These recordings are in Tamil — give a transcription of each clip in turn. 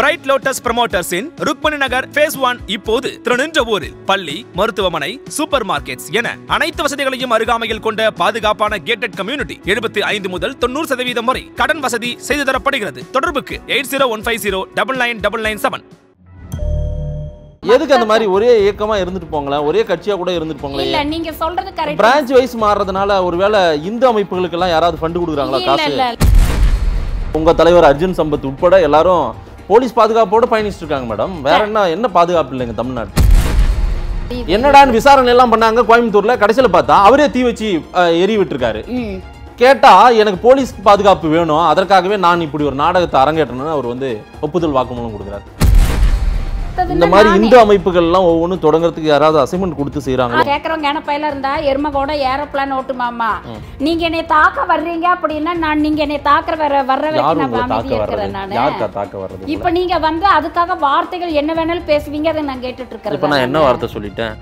பிரைட் லோட்டஸ் ப்ரமோட்டர்ஸின் ருக்மணி நகர் பேஸ் ஒன் இப்போது திருநின்றவூரில் பள்ளி மருத்துவமனை சூப்பர் மார்க்கெட்ஸ் என அனைத்து வசதிகளையும் அருகாமையில் கொண்ட பாதுகாப்பான கேட்டட் கம்யூனிட்டி எழுபத்தி ஐந்து முதல் தொண்ணூறு சதவீதம் வரை கடன் வசதி செய்து தரப்படுகிறது தொடர்புக்கு eight zero one five zero double nine double nine seven எதுக்கு அந்த மாதிரி ஒரே இயக்கமா இருந்துட்டு போங்களேன் ஒரே கட்சியா கூட இருந்துட்டு போங்களேன் இல்ல நீங்க சொல்றது கரெக்ட் பிரான்ச் வைஸ் மாறுறதுனால ஒருவேளை இந்து அமைப்புகளுக்கு எல்லாம் யாராவது ஃபண்ட் கொடுக்குறாங்களா காசு உங்க தலைவர் அர்ஜுன் சம்பத் உட்பட எல்லாரும் போலீஸ் பாதுகாப்போட பயணிச்சுட்டு இருக்காங்க மேடம் வேற என்ன என்ன பாதுகாப்பு இல்லைங்க தமிழ்நாட்டு என்னடான்னு விசாரணை எல்லாம் பண்ணாங்க கோயம்புத்தூர்ல கடைசியில பார்த்தா அவரே தீ வச்சு எரி விட்டுருக்காரு கேட்டா எனக்கு போலீஸ் பாதுகாப்பு வேணும் அதற்காகவே நான் இப்படி ஒரு நாடகத்தை அரங்கேற்றணும்னு அவர் வந்து ஒப்புதல் வாக்குமூலம் கொடுக்குறாரு இந்த மாதிரி இந்து அமைப்புகள் எல்லாம் ஒவ்வொன்னு தொடங்குறதுக்கு யாராவது அசைன்மெண்ட் கொடுத்து கேக்குறவங்க என்ன பையில இருந்தா எருமகோட ஏரோப்ளான் ஓட்டுமாமா நீங்க என்னை தாக்க வர்றீங்க அப்படின்னா நான் நீங்க என்னை தாக்குற வர வர்ற வரைக்கும் நான் அமைதியாக இருக்கிறேன் நான் நீங்க வந்து அதுக்காக வார்த்தைகள் என்ன வேணாலும் பேசுவீங்க அதை நான் கேட்டுட்டு இருக்கிறேன் இப்ப நான் என்ன வார்த்தை சொல்லிட்டேன்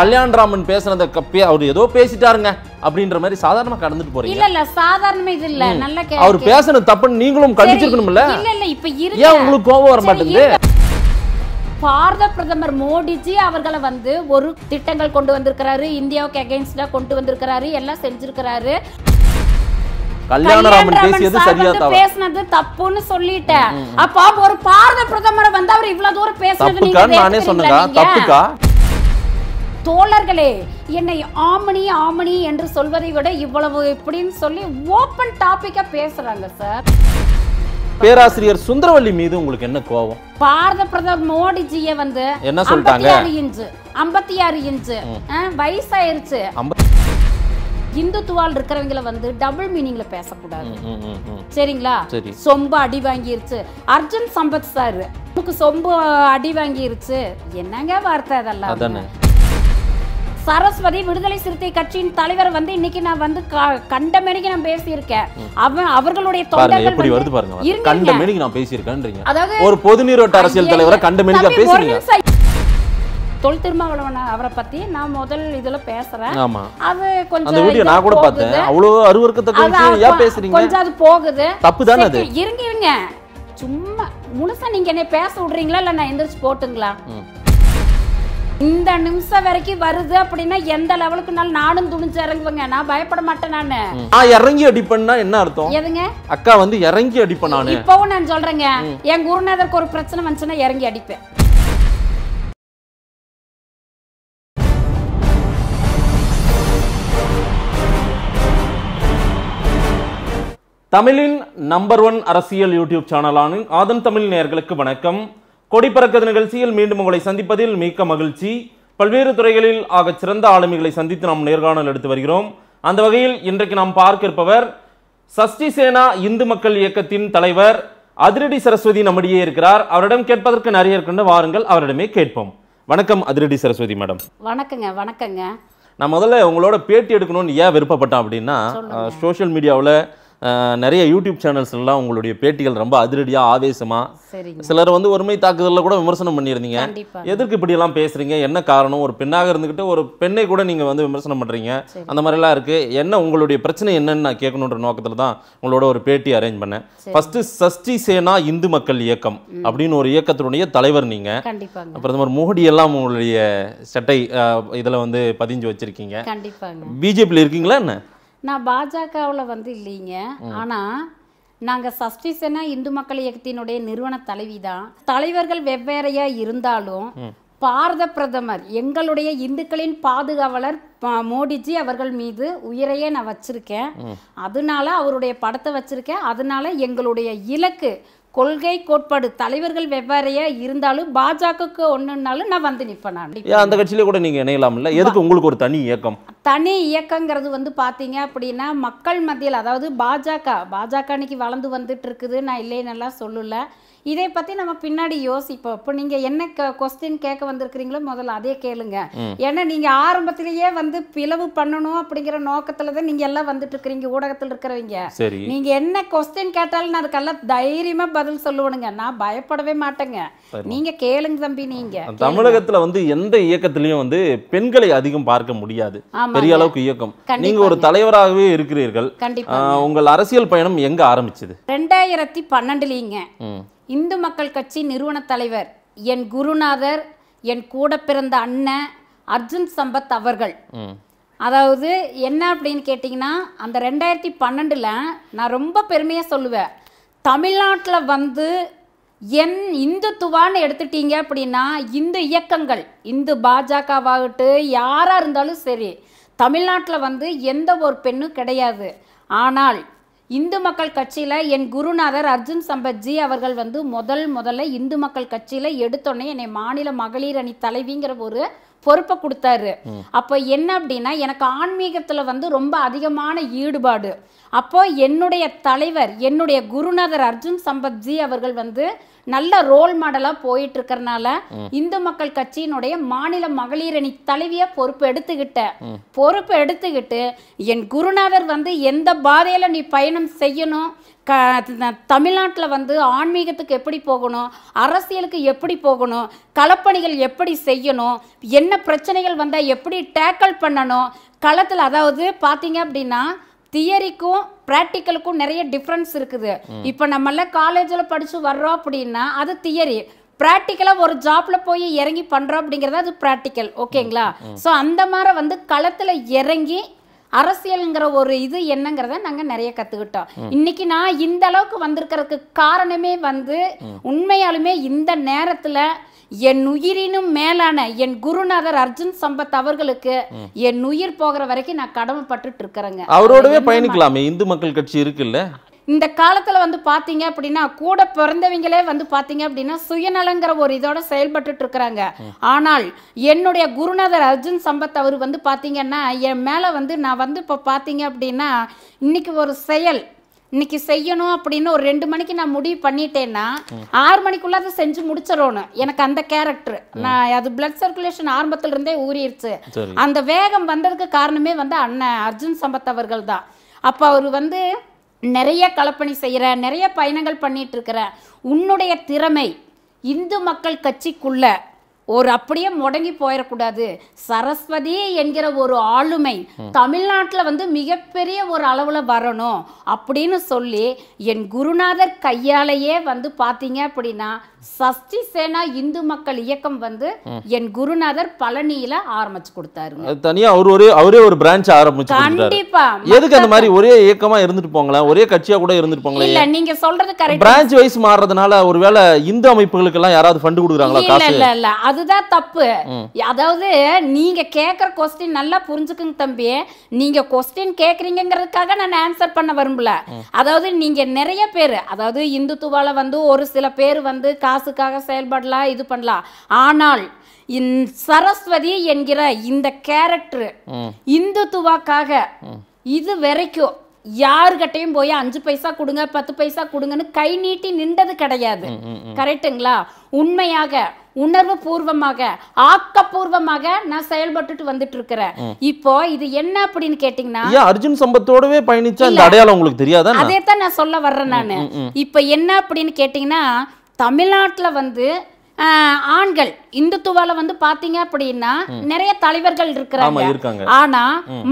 கல்யாணராமன் பேசுனத கப்பி அவர் ஏதோ பேசிட்டாருங்க அப்படின்ற மாதிரி சாதாரணமா கடந்துட்டு போறீங்க இல்ல இல்ல சாதாரணமா இது இல்ல நல்ல அவர் பேசுன தப்புன்னு நீங்களும் கண்டுச்சிருக்கணும்ல இல்ல இல்ல இப்ப ஏன் உங்களுக்கு கோபம் வர மாட்டேங்குது பாரத பிரதமர் மோடிஜி அவர்களை வந்து ஒரு திட்டங்கள் கொண்டு வந்திருக்கிறாரு இந்தியாவுக்கு அகைன்ஸ்டா கொண்டு வந்திருக்கிறாரு எல்லாம் செஞ்சிருக்கிறாரு பேசினது தப்புன்னு சொல்லிட்டேன் அப்ப ஒரு பாரத பிரதமர் வந்து அவர் இவ்வளவு தூரம் பேசுறது நீங்க தோழர்களே என்னை ஆமணி ஆமணி என்று சொல்வதை விட இவ்வளவு இப்படின்னு சொல்லி ஓப்பன் டாபிக்கா பேசுறாங்க சார் பேராசிரியர் சுந்தரவல்லி மீது உங்களுக்கு என்ன கோபம் பாரத பிரதமர் மோடிஜிய வந்து என்ன சொல்லிட்டாங்க இன்ச்சு ஐம்பத்தி ஆறு இன்ச்சு வயசாயிருச்சு இந்துத்துவால் இருக்கிறவங்கள வந்து டபுள் மீனிங்ல பேசக்கூடாது சரிங்களா சொம்பு அடி வாங்கிருச்சு அர்ஜுன் சம்பத் சார் நமக்கு சொம்ப அடி வாங்கிருச்சு என்னங்க வார்த்தை அதெல்லாம் சரஸ்வதி விடுதலை சிறுத்தை கட்சியின் தலைவர் வந்து இன்னைக்கு நான் வந்து கண்டமேனிக்கு நான் பேசியிருக்கேன் அவன் அவர்களுடைய தொண்டர்கள் எப்படி வருது பாருங்க கண்டமேனிக்கு நான் பேசியிருக்கேன்றீங்க அதாவது ஒரு பொது நீரோட்ட அரசியல் தலைவரை கண்டமேனிக்கு பேசுறீங்க தொல் திருமாவளவன் அவரை பத்தி நான் முதல் இதுல பேசுறேன் அது கொஞ்சம் நான் கூட பார்த்தேன் அவ்வளவு அருவருக்கத்தக்க பேசுறீங்க கொஞ்சம் அது போகுது தப்பு தானே அது இருங்க இருங்க சும்மா முழுசா நீங்க என்ன பேச விடுறீங்களா இல்ல நான் எந்திரிச்சு போட்டுங்களா இந்த நிமிஷம் வரைக்கும் வருது அப்படின்னா எந்த லெவலுக்கு நானும் துணிச்சு இறங்குவேங்க நான் பயப்பட மாட்டேன் நானு நான் இறங்கி அடிப்பேன்னா என்ன அர்த்தம் எதுங்க அக்கா வந்து இறங்கி அடிப்பேன் நானு இப்பவும் நான் சொல்றேங்க என் குருநாதருக்கு ஒரு பிரச்சனை வந்துச்சுன்னா இறங்கி அடிப்பேன் நம்பர் ஒன் அரசியல் யூடியூப் வணக்கம் கொடிப்பறக்கது நிகழ்ச்சியில் மீண்டும் உங்களை சந்திப்பதில் மிக்க மகிழ்ச்சி பல்வேறு துறைகளில் ஆக சிறந்த ஆளுமைகளை சந்தித்து நாம் நேர்காணல் எடுத்து வருகிறோம் அந்த வகையில் இன்றைக்கு நாம் பார்க்க இருப்பவர் சஷ்டி சேனா இந்து மக்கள் இயக்கத்தின் தலைவர் அதிரடி சரஸ்வதி நம்மிடையே இருக்கிறார் அவரிடம் கேட்பதற்கு நிறைய இருக்கின்ற வாருங்கள் அவரிடமே கேட்போம் வணக்கம் அதிரடி சரஸ்வதி மேடம் வணக்கங்க வணக்கங்க நான் முதல்ல உங்களோட பேட்டி எடுக்கணும்னு ஏன் விருப்பப்பட்டேன் அப்படின்னா சோஷியல் மீடியாவில் நிறைய யூடியூப் சேனல்ஸ்லாம் உங்களுடைய பேட்டிகள் ரொம்ப அதிரடியாக ஆவேசமாக சிலர் வந்து ஒருமை தாக்குதலில் கூட விமர்சனம் பண்ணியிருந்தீங்க எதற்கு இப்படியெல்லாம் பேசுகிறீங்க என்ன காரணம் ஒரு பெண்ணாக இருந்துக்கிட்டு ஒரு பெண்ணை கூட நீங்கள் வந்து விமர்சனம் பண்ணுறீங்க அந்த மாதிரிலாம் இருக்குது என்ன உங்களுடைய பிரச்சனை என்னன்னு நான் கேட்கணுன்ற நோக்கத்தில் தான் உங்களோட ஒரு பேட்டி அரேஞ்ச் பண்ணேன் ஃபஸ்ட்டு சஷ்டி சேனா இந்து மக்கள் இயக்கம் அப்படின்னு ஒரு இயக்கத்தினுடைய தலைவர் நீங்கள் பிரதமர் மோடி எல்லாம் உங்களுடைய சட்டை இதில் வந்து பதிஞ்சு வச்சுருக்கீங்க பிஜேபியில் இருக்கீங்களா என்ன நான் பாஜகவில் வந்து இல்லைங்க ஆனால் நாங்கள் சஸ்டிசனா இந்து மக்கள் இயக்கத்தினுடைய நிறுவன தலைவி தான் தலைவர்கள் வெவ்வேறையாக இருந்தாலும் பாரத பிரதமர் எங்களுடைய இந்துக்களின் பாதுகாவலர் மோடிஜி அவர்கள் மீது உயிரையே நான் வச்சிருக்கேன் அதனால அவருடைய படத்தை வச்சிருக்கேன் அதனால எங்களுடைய இலக்கு கொள்கை கோட்பாடு தலைவர்கள் வெவ்வேறையா இருந்தாலும் பாஜகவுக்கு ஒன்றுனாலும் நான் வந்து நிற்பேன் நான் அந்த கட்சியில கூட நீங்க இணையலாம்ல எதுக்கு உங்களுக்கு ஒரு தனி இயக்கம் தனி இயக்கங்கிறது வந்து பார்த்தீங்க அப்படின்னா மக்கள் மத்தியில் அதாவது பாஜக பாஜக அன்னைக்கு வளர்ந்து வந்துட்டு இருக்குது நான் எல்லாம் சொல்லலை இதை பத்தி நம்ம பின்னாடி யோசிப்போம் இப்போ நீங்க என்ன கொஸ்டின் கேட்க வந்திருக்கிறீங்களோ முதல்ல அதே கேளுங்க ஏன்னா நீங்க ஆரம்பத்திலேயே வந்து பிளவு பண்ணணும் அப்படிங்கிற நோக்கத்துல தான் நீங்க எல்லாம் வந்துட்டு இருக்கிறீங்க ஊடகத்தில் இருக்கிறவங்க நீங்க என்ன கொஸ்டின் கேட்டாலும் நான் அதுக்கெல்லாம் தைரியமா பதில் சொல்லுவனுங்க நான் பயப்படவே மாட்டேங்க நீங்க கேளுங்க தம்பி நீங்க தமிழகத்துல வந்து எந்த இயக்கத்திலையும் வந்து பெண்களை அதிகம் பார்க்க முடியாது பெரிய அளவுக்கு இயக்கம் நீங்க ஒரு தலைவராகவே இருக்கிறீர்கள் உங்கள் அரசியல் பயணம் எங்க ஆரம்பிச்சது ரெண்டாயிரத்தி பன்னெண்டுலீங்க இந்து மக்கள் கட்சி நிறுவன தலைவர் என் குருநாதர் என் கூட பிறந்த அண்ணன் அர்ஜுன் சம்பத் அவர்கள் அதாவது என்ன அப்படின்னு கேட்டிங்கன்னா அந்த ரெண்டாயிரத்தி பன்னெண்டில் நான் ரொம்ப பெருமையாக சொல்லுவேன் தமிழ்நாட்டில் வந்து என் இந்துத்துவான்னு எடுத்துட்டீங்க அப்படின்னா இந்து இயக்கங்கள் இந்து பாஜகவாகட்டு யாராக இருந்தாலும் சரி தமிழ்நாட்டில் வந்து எந்த ஒரு பெண்ணும் கிடையாது ஆனால் இந்து மக்கள் கட்சியில் என் குருநாதர் அர்ஜுன் சம்பத்ஜி அவர்கள் வந்து முதல் முதல்ல இந்து மக்கள் கட்சியில் எடுத்தோடனே என்னை மாநில மகளிர் அணி தலைவிங்கிற ஒரு பொறுப்பை கொடுத்தாரு அப்போ என்ன அப்படின்னா எனக்கு ஆன்மீகத்தில் வந்து ரொம்ப அதிகமான ஈடுபாடு அப்போ என்னுடைய தலைவர் என்னுடைய குருநாதர் அர்ஜுன் சம்பத்ஜி அவர்கள் வந்து நல்ல ரோல் மாடலாக போயிட்டு இருக்கிறனால இந்து மக்கள் கட்சியினுடைய மாநில மகளிரணி தலைவியை பொறுப்பு எடுத்துக்கிட்ட பொறுப்பு எடுத்துக்கிட்டு என் குருநாதர் வந்து எந்த பாதையில் நீ பயணம் செய்யணும் க தமிழ்நாட்டில் வந்து ஆன்மீகத்துக்கு எப்படி போகணும் அரசியலுக்கு எப்படி போகணும் களப்பணிகள் எப்படி செய்யணும் என்ன பிரச்சனைகள் வந்தால் எப்படி டேக்கிள் பண்ணணும் களத்தில் அதாவது பார்த்தீங்க அப்படின்னா தியரிக்கும் ப்ராக்டிக்கலுக்கும் நிறைய டிஃப்ரென்ஸ் இருக்குது இப்போ நம்மள காலேஜில் படித்து வர்றோம் அப்படின்னா அது தியரி ப்ராக்டிக்கலாக ஒரு ஜாப்பில் போய் இறங்கி பண்ணுறோம் அப்படிங்கிறது அது ப்ராக்டிக்கல் ஓகேங்களா ஸோ அந்த மாதிரி வந்து களத்தில் இறங்கி அரசியல்ங்கிற ஒரு இது என்னங்கிறத நாங்க நிறைய கத்துக்கிட்டோம் இன்னைக்கு நான் இந்த அளவுக்கு வந்திருக்கிறதுக்கு காரணமே வந்து உண்மையாலுமே இந்த நேரத்துல என் உயிரினும் மேலான என் குருநாதர் அர்ஜுன் சம்பத் அவர்களுக்கு என் உயிர் போகிற வரைக்கும் நான் கடமைப்பட்டு இருக்கிறேங்க அவரோடவே பயணிக்கலாமே இந்து மக்கள் கட்சி இருக்குல்ல இந்த காலத்தில் வந்து பார்த்தீங்க அப்படின்னா கூட பிறந்தவங்களே வந்து பார்த்தீங்க அப்படின்னா சுயநலங்கிற ஒரு இதோட செயல்பட்டு இருக்கிறாங்க ஆனால் என்னுடைய குருநாதர் அர்ஜுன் சம்பத் அவர் வந்து பார்த்தீங்கன்னா என் மேலே வந்து நான் வந்து இப்போ பார்த்தீங்க அப்படின்னா இன்னைக்கு ஒரு செயல் இன்னைக்கு செய்யணும் அப்படின்னு ஒரு ரெண்டு மணிக்கு நான் முடிவு பண்ணிட்டேன்னா ஆறு மணிக்குள்ள அதை செஞ்சு முடிச்சிடணும் எனக்கு அந்த கேரக்டர் நான் அது பிளட் சர்க்குலேஷன் ஆரம்பத்துல இருந்தே ஊறிடுச்சு அந்த வேகம் வந்ததுக்கு காரணமே வந்து அண்ணன் அர்ஜுன் சம்பத் அவர்கள் தான் அப்போ அவர் வந்து நிறைய கலப்பணி செய்கிற நிறைய பயணங்கள் பண்ணிகிட்ருக்கிற உன்னுடைய திறமை இந்து மக்கள் கட்சிக்குள்ள ஒரு அப்படியே முடங்கி போயிடக்கூடாது சரஸ்வதி என்கிற ஒரு ஆளுமை தமிழ்நாட்டில் வந்து மிகப்பெரிய ஒரு அளவில் வரணும் அப்படின்னு சொல்லி என் குருநாதர் கையாலேயே வந்து பார்த்தீங்க அப்படின்னா சஷ்டி சேனா இந்து மக்கள் இயக்கம் வந்து என் குருநாதர் பழனியில ஆரம்பிச்சு கொடுத்தாரு தனியா அவர் ஒரே அவரே ஒரு பிரான்ச் ஆரம்பிச்சு கண்டிப்பா எதுக்கு அந்த மாதிரி ஒரே இயக்கமா இருந்துட்டு போங்களேன் ஒரே கட்சியா கூட இருந்துட்டு போங்களேன் இல்ல நீங்க சொல்றது கரெக்ட் பிரான்ச் வைஸ் மாறுறதுனால ஒருவேளை இந்து அமைப்புகளுக்கு எல்லாம் யாராவது ஃபண்ட் கொடுக்குறாங்களா இல்ல இல்ல இல்ல அதுதான் தப்பு அதாவது நீங்க கேக்குற கொஸ்டின் நல்லா புரிஞ்சுக்குங்க தம்பி நீங்க கொஸ்டின் கேக்குறீங்கிறதுக்காக நான் ஆன்சர் பண்ண வரும்ல அதாவது நீங்க நிறைய பேர் அதாவது இந்துத்துவால வந்து ஒரு சில பேர் வந்து காசுக்காக செயல்படலாம் இது பண்ணலாம் ஆனால் சரஸ்வதி என்கிற இந்த கேரக்டர் இந்துத்துவாக்காக இது வரைக்கும் யாருகிட்டையும் போய் அஞ்சு பைசா கொடுங்க பத்து பைசா கொடுங்கன்னு கை நீட்டி நின்றது கிடையாது கரெக்டுங்களா உண்மையாக உணர்வு பூர்வமாக ஆக்கப்பூர்வமாக நான் செயல்பட்டுட்டு வந்துட்டு இருக்கிறேன் இப்போ இது என்ன அப்படின்னு கேட்டீங்கன்னா அர்ஜுன் சம்பத்தோடவே பயணிச்சா அடையாளம் உங்களுக்கு தெரியாதா அதே தான் நான் சொல்ல வர்றேன் நான் இப்போ என்ன அப்படின்னு கேட்டீங்கன்னா தமிழ்நாட்டில் வந்து ஆண்கள் இந்துத்துவால வந்து பாத்தீங்க அப்படின்னா நிறைய தலைவர்கள் இருக்கிறாங்க ஆனா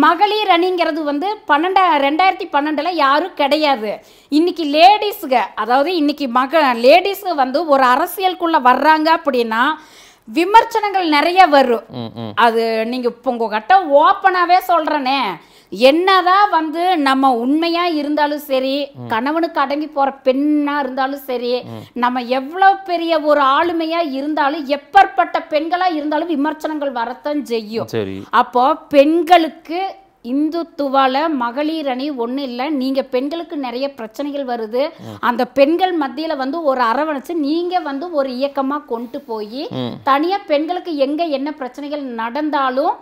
மகளிர் அணிங்கிறது வந்து பன்னெண்டா ரெண்டாயிரத்தி பன்னெண்டுல யாரும் கிடையாது இன்னைக்கு லேடிஸுக அதாவது இன்னைக்கு மக லேடிஸ் வந்து ஒரு அரசியலுக்குள்ள வர்றாங்க அப்படின்னா விமர்சனங்கள் நிறைய வரும் அது நீங்க உங்ககிட்ட ஓப்பனாவே சொல்றேனே என்னதான் வந்து நம்ம உண்மையா இருந்தாலும் சரி கணவனுக்கு அடங்கி போற பெண்ணா இருந்தாலும் சரி நம்ம எவ்வளவு பெரிய ஒரு ஆளுமையா இருந்தாலும் எப்பற்பட்ட பெண்களா இருந்தாலும் விமர்சனங்கள் வரத்தான் செய்யும் அப்போ பெண்களுக்கு இந்துத்துவால மகளிர் அணி ஒன்றும் இல்லை நீங்கள் பெண்களுக்கு நிறைய பிரச்சனைகள் வருது அந்த பெண்கள் மத்தியில் வந்து ஒரு அரவணைச்சு நீங்கள் வந்து ஒரு இயக்கமாக கொண்டு போய் தனியாக பெண்களுக்கு எங்கே என்ன பிரச்சனைகள் நடந்தாலும்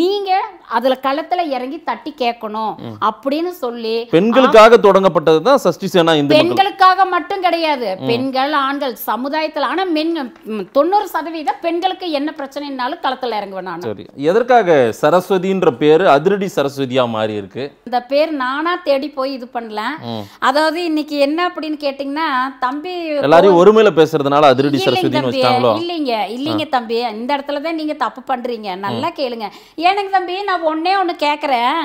நீங்கள் அதில் களத்தில் இறங்கி தட்டி கேட்கணும் அப்படின்னு சொல்லி பெண்களுக்காக தொடங்கப்பட்டது தான் சஷ்டி சேனா பெண்களுக்காக மட்டும் கிடையாது பெண்கள் ஆண்கள் சமுதாயத்தில் ஆனால் மென் தொண்ணூறு சதவீதம் பெண்களுக்கு என்ன பிரச்சனைனாலும் களத்தில் இறங்குவேன் நான் எதற்காக சரஸ்வதின்ற பேர் அதிரடி சரஸ்வதி சரஸ்வதியா மாறி இருக்கு இந்த பேர் நானா தேடி போய் இது பண்ணல அதாவது இன்னைக்கு என்ன அப்படின்னு கேட்டீங்கன்னா தம்பி எல்லாரையும் ஒருமையில பேசுறதுனால அதிரடி சரஸ்வதினு வச்சாங்களோ இல்லீங்க தம்பி இந்த இடத்துல தான் நீங்க தப்பு பண்றீங்க நல்லா கேளுங்க எனக்கு தம்பி நான் ஒன்னே ஒன்னு கேக்குறேன்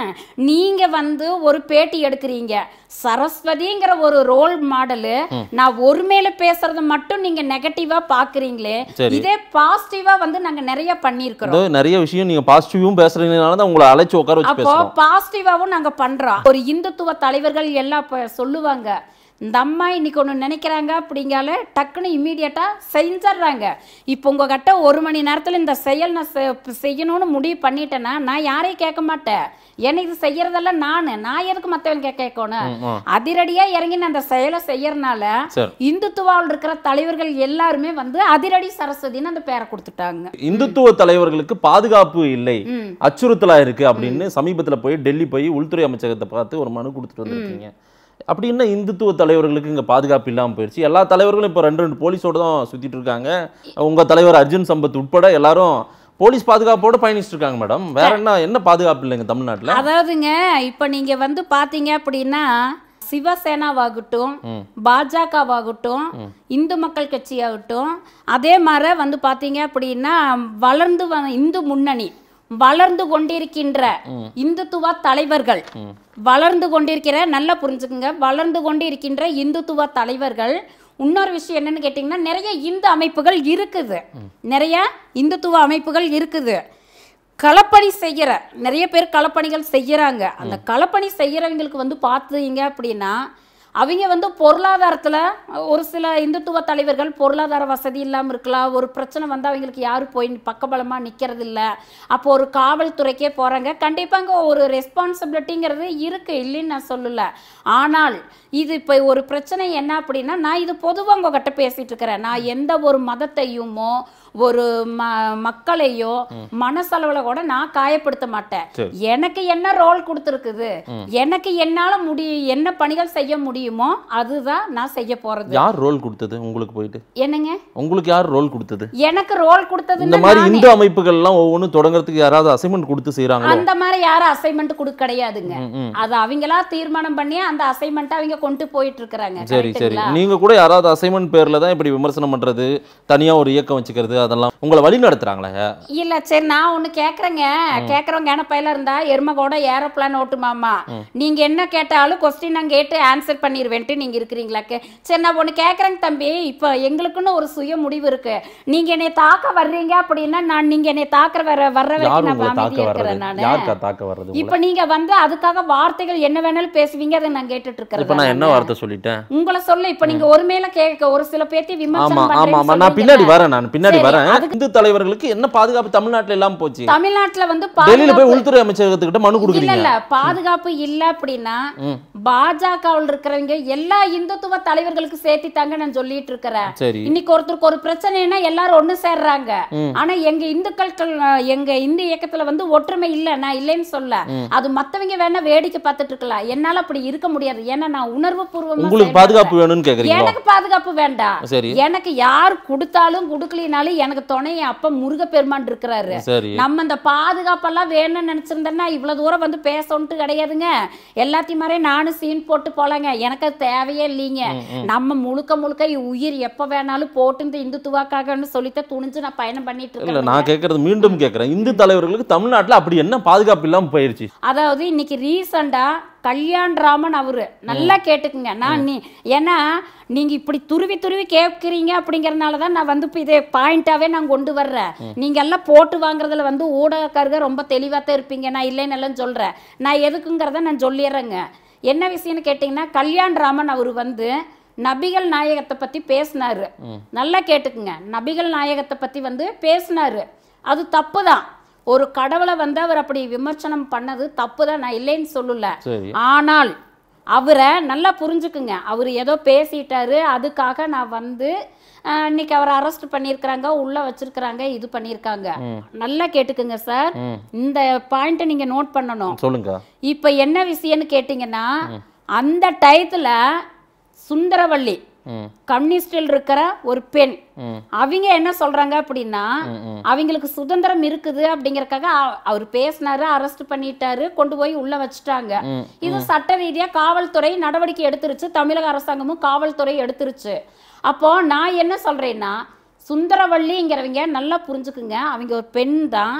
நீங்க வந்து ஒரு பேட்டி எடுக்கிறீங்க சரஸ்வதிங்கிற ஒரு ரோல் மாடலு நான் ஒருமையில பேசுறத மட்டும் நீங்க நெகட்டிவா பாக்குறீங்களே இதே பாசிட்டிவா வந்து நாங்க நிறைய பண்ணிருக்கோம் நிறைய விஷயம் நீங்க பாசிட்டிவும் பேசுறீங்கனால தான் உங்களை அழைச்சு உட்கார வச்சு பாசிட்டிவாவும் நாங்க பண்றோம் ஒரு இந்துத்துவ தலைவர்கள் எல்லாம் சொல்லுவாங்க இந்த அம்மா இன்னைக்கு ஒன்று நினைக்கிறாங்க அப்படிங்கால டக்குன்னு இம்மீடியட்டாக செஞ்சிட்றாங்க இப்போ உங்கள் கிட்ட ஒரு மணி நேரத்தில் இந்த செயல் நான் செய்யணும்னு முடிவு பண்ணிட்டேன்னா நான் யாரையும் கேட்க மாட்டேன் என்னை இது செய்யறதெல்லாம் நான் நான் எதுக்கு மற்றவங்க கேட்கணும் அதிரடியா இறங்கி அந்த செயலை செய்யறதுனால இந்துத்துவாவில் இருக்கிற தலைவர்கள் எல்லாருமே வந்து அதிரடி சரஸ்வதினு அந்த பேரை கொடுத்துட்டாங்க இந்துத்துவ தலைவர்களுக்கு பாதுகாப்பு இல்லை அச்சுறுத்தலா இருக்கு அப்படின்னு சமீபத்துல போய் டெல்லி போய் உள்துறை அமைச்சகத்தை பார்த்து ஒரு மனு கொடுத்துட்டு வந்துருக்கீங்க அப்படி என்ன இந்துத்துவ தலைவர்களுக்கு இங்க பாதுகாப்பு இல்லாமல் போயிருச்சு எல்லா தலைவர்களும் இப்போ ரெண்டு ரெண்டு போலீஸோட தான் சுத்திட்டு இருக்காங்க உங்க தலைவர் அர்ஜுன் சம்பத் உட்பட எல்லாரும் போலீஸ் பாதுகாப்போட பயணிச்சுட்டு இருக்காங்க மேடம் வேற என்ன என்ன பாதுகாப்பு இல்லைங்க தமிழ்நாட்டில் அதாவதுங்க இப்போ நீங்கள் வந்து பார்த்தீங்க அப்படின்னா சிவசேனாவாகட்டும் பாஜகவாகட்டும் இந்து மக்கள் கட்சியாகட்டும் அதே மாதிரி வந்து பார்த்தீங்க அப்படின்னா வளர்ந்து இந்து முன்னணி வளர்ந்து கொண்டிருக்கின்ற இந்துத்துவ தலைவர்கள் வளர்ந்து கொண்டிருக்கிற நல்லா புரிஞ்சுக்குங்க வளர்ந்து கொண்டிருக்கின்ற இந்துத்துவ தலைவர்கள் இன்னொரு விஷயம் என்னன்னு கேட்டிங்கன்னா நிறைய இந்து அமைப்புகள் இருக்குது நிறைய இந்துத்துவ அமைப்புகள் இருக்குது களப்பணி செய்கிற நிறைய பேர் களப்பணிகள் செய்கிறாங்க அந்த களப்பணி செய்கிறவங்களுக்கு வந்து பார்த்தீங்க அப்படின்னா அவங்க வந்து பொருளாதாரத்தில் ஒரு சில இந்துத்துவ தலைவர்கள் பொருளாதார வசதி இல்லாமல் இருக்கலாம் ஒரு பிரச்சனை வந்து அவங்களுக்கு யாரும் போய் பக்கபலமாக நிற்கிறது இல்லை ஒரு காவல்துறைக்கே போகிறாங்க கண்டிப்பாங்க ஒரு ரெஸ்பான்சிபிலிட்டிங்கிறது இருக்குது இல்லைன்னு நான் சொல்லலை ஆனால் இது இப்போ ஒரு பிரச்சனை என்ன அப்படின்னா நான் இது பொதுவாக உங்ககிட்ட பேசிகிட்டு இருக்கிறேன் நான் எந்த ஒரு மதத்தையுமோ ஒரு மக்களையோ மனசளவுல கூட நான் காயப்படுத்த மாட்டேன் எனக்கு என்ன ரோல் கொடுத்துருக்குது எனக்கு என்னால முடிய என்ன பணிகள் செய்ய முடியுமோ அதுதான் நான் செய்ய போறது யார் ரோல் கொடுத்தது உங்களுக்கு போயிட்டு என்னங்க உங்களுக்கு யார் ரோல் கொடுத்தது எனக்கு ரோல் கொடுத்தது இந்த மாதிரி இந்து அமைப்புகள் எல்லாம் ஒவ்வொன்னு தொடங்குறதுக்கு யாராவது அசைன்மெண்ட் கொடுத்து செய்யறாங்க அந்த மாதிரி யாரும் அசைன்மெண்ட் கொடுக்க கிடையாதுங்க அது அவங்களா தீர்மானம் பண்ணி அந்த அசைன்மெண்ட் அவங்க கொண்டு போயிட்டு இருக்கிறாங்க சரி சரி நீங்க கூட யாராவது அசைன்மெண்ட் பேர்ல தான் இப்படி விமர்சனம் பண்றது தனியா ஒரு இயக்கம் வச்சுக்கிறது அதெல்லாம் உங்களை வழி நடத்துறாங்களே இல்ல சரி நான் ஒண்ணு கேக்குறேங்க கேக்குறவங்க பையில இருந்தா எருமை கூட ஏரோப்ளான் ஓட்டுமாமா நீங்க என்ன கேட்டாலும் கொஸ்டின் நான் கேட்டு ஆன்சர் பண்ணிடுவேன்ட்டு நீங்க இருக்கிறீங்களா சரி நான் ஒண்ணு கேக்குறேங்க தம்பி இப்ப எங்களுக்குன்னு ஒரு சுய முடிவு இருக்கு நீங்க என்னை தாக்க வர்றீங்க அப்படின்னா நான் நீங்க என்னை தாக்குற வர வர்ற வரைக்கும் நான் அமைதியா இருக்கிறேன் நான் இப்ப நீங்க வந்து அதுக்காக வார்த்தைகள் என்ன வேணாலும் பேசுவீங்க அதை நான் கேட்டுட்டு இருக்கிறேன் இப்ப நான் என்ன வார்த்தை சொல்லிட்டேன் உங்களை சொல்ல இப்ப நீங்க ஒரு மேல கேட்க ஒரு சில பேர்த்தி விமர்சனம் நான் பின்னாடி வரேன் நான் பின்னாடி வரேன் வரேன் இந்து தலைவர்களுக்கு என்ன பாதுகாப்பு தமிழ்நாட்டுல எல்லாம் போச்சு தமிழ்நாட்டுல வந்து டெல்லியில போய் உள்துறை அமைச்சகத்துக்கிட்ட மனு கொடுக்குறீங்க இல்ல பாதுகாப்பு இல்ல அப்படின்னா இருக்கிறவங்க எல்லா இந்துத்துவ தலைவர்களுக்கு சேர்த்திட்டாங்க நான் சொல்லிட்டு இருக்கிறேன் இன்னைக்கு ஒருத்தருக்கு ஒரு பிரச்சனைனா எல்லாரும் ஒண்ணு சேர்றாங்க ஆனா எங்க இந்துக்கள் எங்க இந்து இயக்கத்துல வந்து ஒற்றுமை இல்ல நான் இல்லைன்னு சொல்ல அது மத்தவங்க வேணா வேடிக்கை பார்த்துட்டு இருக்கலாம் என்னால அப்படி இருக்க முடியாது ஏன்னா நான் உணர்வு உங்களுக்கு பாதுகாப்பு வேணும்னு கேக்குறீங்க எனக்கு பாதுகாப்பு வேண்டாம் எனக்கு யார் கொடுத்தாலும் கொடுக்கலினாலும் எனக்கு துணை அப்ப பெருமான் இருக்கிறாரு நம்ம இந்த பாதுகாப்பெல்லாம் வேணும்னு நினைச்சிருந்தேன்னா இவ்வளவு தூரம் வந்து பேசணுட்டு கிடையாதுங்க எல்லாத்தையும் மாதிரி நானும் சீன் போட்டு போலங்க எனக்கு அது தேவையே இல்லைங்க நம்ம முழுக்க முழுக்க உயிர் எப்ப வேணாலும் போட்டு இந்த இந்துத்துவாக்காகன்னு சொல்லித்தான் துணிஞ்சு நான் பயணம் பண்ணிட்டு இருக்கேன் நான் கேட்கறது மீண்டும் கேட்கறேன் இந்து தலைவர்களுக்கு தமிழ்நாட்டுல அப்படி என்ன பாதுகாப்பு இல்லாம போயிருச்சு அதாவது இன்னைக்கு ரீசெண்டா ராமன் அவர் நல்லா கேட்டுக்குங்க நான் நீ ஏன்னா நீங்கள் இப்படி துருவி துருவி கேட்குறீங்க அப்படிங்கிறதுனால தான் நான் வந்து இப்போ இதே பாயிண்ட்டாகவே நான் கொண்டு வர்றேன் நீங்கள் எல்லாம் போட்டு வாங்குறதுல வந்து ஊடகக்காரர்கள் ரொம்ப தெளிவாக தான் இருப்பீங்க நான் இல்லைன்னு இல்லைன்னு சொல்கிறேன் நான் எதுக்குங்கிறத நான் சொல்லிடுறேங்க என்ன விஷயம்னு கேட்டிங்கன்னா ராமன் அவர் வந்து நபிகள் நாயகத்தை பற்றி பேசினாரு நல்லா கேட்டுக்குங்க நபிகள் நாயகத்தை பற்றி வந்து பேசினாரு அது தப்பு தான் ஒரு கடவுளை வந்து அவர் அப்படி விமர்சனம் பண்ணது தப்பு தான் நான் இல்லைன்னு சொல்லல ஆனால் அவரை நல்லா புரிஞ்சுக்குங்க அவர் ஏதோ பேசிட்டாரு அதுக்காக நான் வந்து இன்னைக்கு அவரை அரெஸ்ட் பண்ணியிருக்கிறாங்க உள்ள வச்சிருக்கிறாங்க இது பண்ணியிருக்காங்க நல்லா கேட்டுக்குங்க சார் இந்த பாயிண்ட் நீங்க நோட் பண்ணணும் சொல்லுங்க இப்ப என்ன விஷயம்னு கேட்டீங்கன்னா அந்த டயத்துல சுந்தரவள்ளி கம்யூனிஸ்டில் இருக்கிற ஒரு பெண் அவங்க என்ன சொல்றாங்க அப்படின்னா அவங்களுக்கு சுதந்திரம் இருக்குது அப்படிங்கறக்காக அவர் பேசினாரு அரெஸ்ட் பண்ணிட்டாரு கொண்டு போய் உள்ள வச்சுட்டாங்க இது சட்ட ரீதியா காவல்துறை நடவடிக்கை எடுத்துருச்சு தமிழக அரசாங்கமும் காவல்துறை எடுத்துருச்சு அப்போ நான் என்ன சொல்றேன்னா சுந்தரவள்ளிங்கிறவங்க நல்லா புரிஞ்சுக்குங்க அவங்க ஒரு பெண் தான்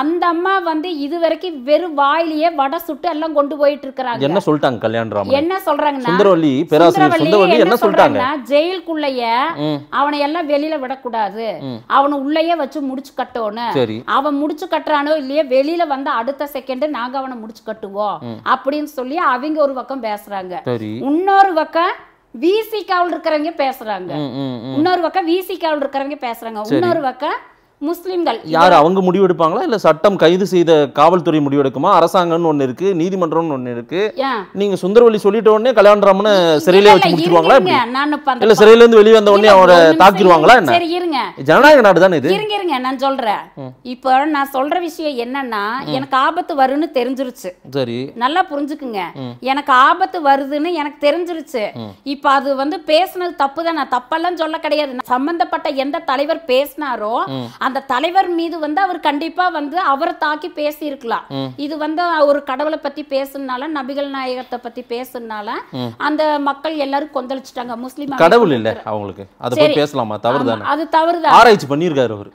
அந்த அம்மா வந்து இது வரைக்கும் வெறும் வாயிலேயே வடை சுட்டு எல்லாம் கொண்டு போயிட்டு இருக்கிறாங்க என்ன சொல்லிட்டாங்க கல்யாணம் என்ன சொல்றாங்கன்னா சுந்தரவள்ளி சுந்தரவள்ளி என்ன சொல்றாங்க ஜெயிலுக்குள்ளைய அவனை எல்லாம் வெளியில விடக்கூடாது அவனை உள்ளேயே வச்சு முடிச்சு கட்டணும் அவன் முடிச்சு கட்டுறானோ இல்லையோ வெளியில வந்து அடுத்த செகண்ட் நாங்க அவனை முடிச்சு கட்டுவோம் அப்படின்னு சொல்லி அவங்க ஒரு பக்கம் பேசுறாங்க இன்னொரு பக்கம் விசிகாவில் இருக்கிறவங்க பேசுறாங்க இன்னொரு பக்கம் விசிகாவில் இருக்கிறவங்க பேசுறாங்க இன்னொரு பக்கம் முஸ்லிம்கள் யார் அவங்க முடிவெடுப்பாங்களா இல்ல சட்டம் கைது செய்த காவல்துறை முடிவெடுக்குமா அரசாங்கம் ஒன்னு இருக்கு நீதிமன்றம்னு ஒன்னு இருக்கு நீங்க சுந்தரவழி சொல்லிட்ட உடனே கல்யாணராமனை சிறையில வச்சு முடிச்சிருவாங்களா இல்ல சிறையில இருந்து வெளியே வந்த உடனே அவரை தாக்கிடுவாங்களா என்ன சரி இருங்க ஜனநாயக நாடு தானே இது இருங்க இருங்க நான் சொல்றேன் இப்ப நான் சொல்ற விஷயம் என்னன்னா எனக்கு ஆபத்து வரும்னு தெரிஞ்சிருச்சு சரி நல்லா புரிஞ்சுக்குங்க எனக்கு ஆபத்து வருதுன்னு எனக்கு தெரிஞ்சிருச்சு இப்ப அது வந்து பேசுனது தப்பு தான் நான் தப்பெல்லாம் சொல்ல கிடையாது சம்பந்தப்பட்ட எந்த தலைவர் பேசினாரோ அந்த தலைவர் மீது வந்து அவர் கண்டிப்பா வந்து அவரை தாக்கி பேசியிருக்கலாம் இது வந்து ஒரு கடவுளை பத்தி பேசுனால நபிகள் நாயகத்தை பத்தி பேசுனால அந்த மக்கள் எல்லாரும் கொந்தளிச்சிட்டாங்க முஸ்லீம் கடவுள் இல்ல அவங்களுக்கு அது பேசலாமா தவறுதான் அது தவறுதான் ஆராய்ச்சி பண்ணியிருக்காரு அவர்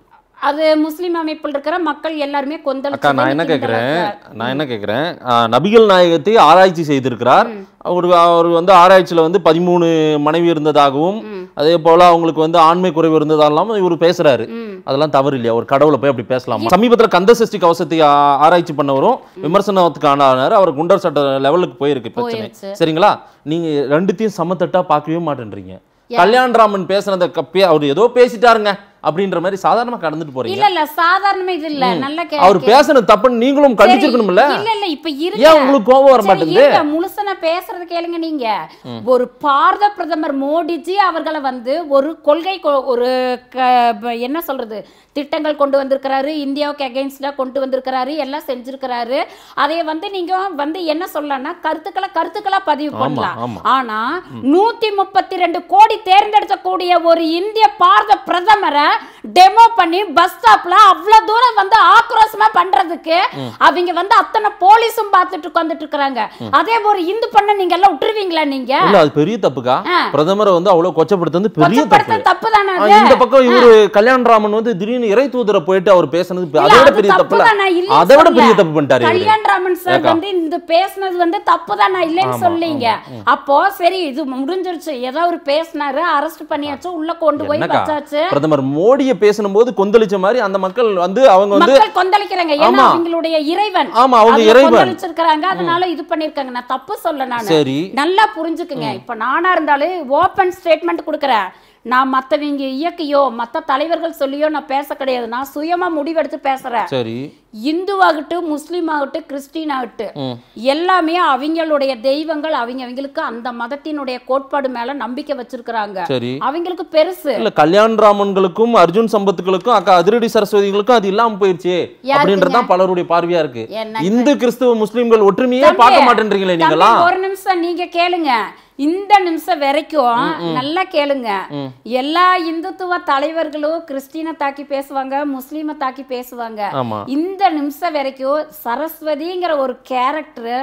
அது முஸ்லீம் அமைப்பில் இருக்கிற மக்கள் எல்லாருமே அக்கா நான் என்ன கேட்குறேன் நான் என்ன கேட்குறேன் நபிகள் நாயகத்தை ஆராய்ச்சி செய்திருக்கிறார் அவர் அவர் வந்து ஆராய்ச்சியில் வந்து பதிமூணு மனைவி இருந்ததாகவும் அதே போல் அவங்களுக்கு வந்து ஆண்மை குறைவு இருந்ததாலும் இவர் பேசுகிறாரு அதெல்லாம் தவறு இல்லையா ஒரு கடவுளை போய் அப்படி பேசலாம் சமீபத்தில் கந்த சஷ்டி கவசத்தை ஆராய்ச்சி பண்ணவரும் விமர்சனத்துக்கு ஆனார் அவர் குண்டர் சட்ட லெவலுக்கு போயிருக்கு பிரச்சனை சரிங்களா நீங்கள் ரெண்டுத்தையும் சமத்தட்டாக பார்க்கவே மாட்டேன்றீங்க கல்யாணராமன் பேசுனதை கப்பி அவர் ஏதோ பேசிட்டாருங்க அப்படின்ற மாதிரி சாதாரணமா கடந்துட்டு போறீங்க இல்ல இல்ல சாதாரணமே இது இல்ல நல்ல அவர் பேசணும் தப்புன்னு நீங்களும் கண்டிச்சிருக்கணும்ல இல்ல இல்ல இப்ப இருக்கு ஏன் உங்களுக்கு கோபம் வர மாட்டேங்குது முழுசா நான் பேசுறது கேளுங்க நீங்க ஒரு பாரத பிரதமர் மோடிஜி அவர்களை வந்து ஒரு கொள்கை ஒரு என்ன சொல்றது திட்டங்கள் கொண்டு வந்திருக்கிறாரு இந்தியாவுக்கு அகைன்ஸ்டா கொண்டு வந்திருக்கிறாரு எல்லாம் செஞ்சிருக்கிறாரு அதை வந்து நீங்க வந்து என்ன சொல்லலாம்னா கருத்துக்களை கருத்துக்களா பதிவு பண்ணலாம் ஆனா நூத்தி முப்பத்தி ரெண்டு கோடி தேர்ந்தெடுக்கக்கூடிய ஒரு இந்திய பாரத பிரதமரை டெமோ பண்ணி பஸ் ஸ்டாப்ல அவ்வளவு தூரம் வந்து ஆக்ரோஷமா பண்றதுக்கு அவங்க வந்து அத்தனை போலீஸும் பார்த்துட்டு உட்கார்ந்துட்டு அதே ஒரு இந்து பண்ண நீங்க எல்லாம் விட்டுருவீங்களா நீங்க இல்ல அது பெரிய தப்புக்கா பிரதமரை வந்து அவ்வளவு பெரிய தப்பு தப்பு தானே இந்த பக்கம் இவரு வந்து திடீர்னு இறை தூதர போயிட்டு அவர் பேசுனது அதை விட பெரிய தப்பு அதை விட பெரிய தப்பு பண்ணிட்டாரு சார் வந்து இந்த பேசுனது வந்து தப்பு தான் இல்லைன்னு சொல்லீங்க அப்போ சரி இது முடிஞ்சிருச்சு ஏதோ ஒரு பேசினாரு அரெஸ்ட் பண்ணியாச்சு உள்ள கொண்டு போய் வச்சாச்சு பிரதமர் மோடியை பேசும்போது கொந்தளிச்ச மாதிரி அந்த மக்கள் வந்து அவங்க வந்து கொந்தளிக்கிறாங்க ஏன்னா அவங்களுடைய இறைவன் ஆமா அவங்க இறைவன் கொந்தளிச்சிருக்காங்க அதனால இது பண்ணிருக்காங்க நான் தப்பு சொல்ல நான் சரி நல்லா புரிஞ்சுக்குங்க இப்ப நானா இருந்தாலும் ஓபன் ஸ்டேட்மெண்ட் கொடுக்குறேன் நான் மற்றவங்க இயக்கியோ மற்ற தலைவர்கள் சொல்லியோ நான் பேச கிடையாது நான் சுயமா முடிவெடுத்து பேசுறேன் சரி இந்துவாகட்டு முஸ்லீம் ஆகட்டு கிறிஸ்டின் ஆகட்டு எல்லாமே அவங்களுடைய தெய்வங்கள் அவங்க அவங்களுக்கு அந்த மதத்தினுடைய கோட்பாடு மேல நம்பிக்கை வச்சிருக்கிறாங்க அவங்களுக்கு பெருசு இல்ல கல்யாண் ராமன்களுக்கும் அர்ஜுன் சம்பத்துகளுக்கும் அக்கா அதிரடி சரஸ்வதிகளுக்கும் அது இல்லாம போயிருச்சு அப்படின்றதுதான் பலருடைய பார்வையா இருக்கு இந்து கிறிஸ்துவ முஸ்லீம்கள் ஒற்றுமையே பார்க்க மாட்டேன்றீங்களே நீங்களா ஒரு நிமிஷம் நீங்க கேளுங்க இந்த நிமிஷம் வரைக்கும் நல்லா கேளுங்க எல்லா இந்துத்துவ தலைவர்களும் கிறிஸ்டினை தாக்கி பேசுவாங்க முஸ்லீமை தாக்கி பேசுவாங்க இந்த நிமிஷம் வரைக்கும் சரஸ்வதிங்கிற ஒரு கேரக்டர்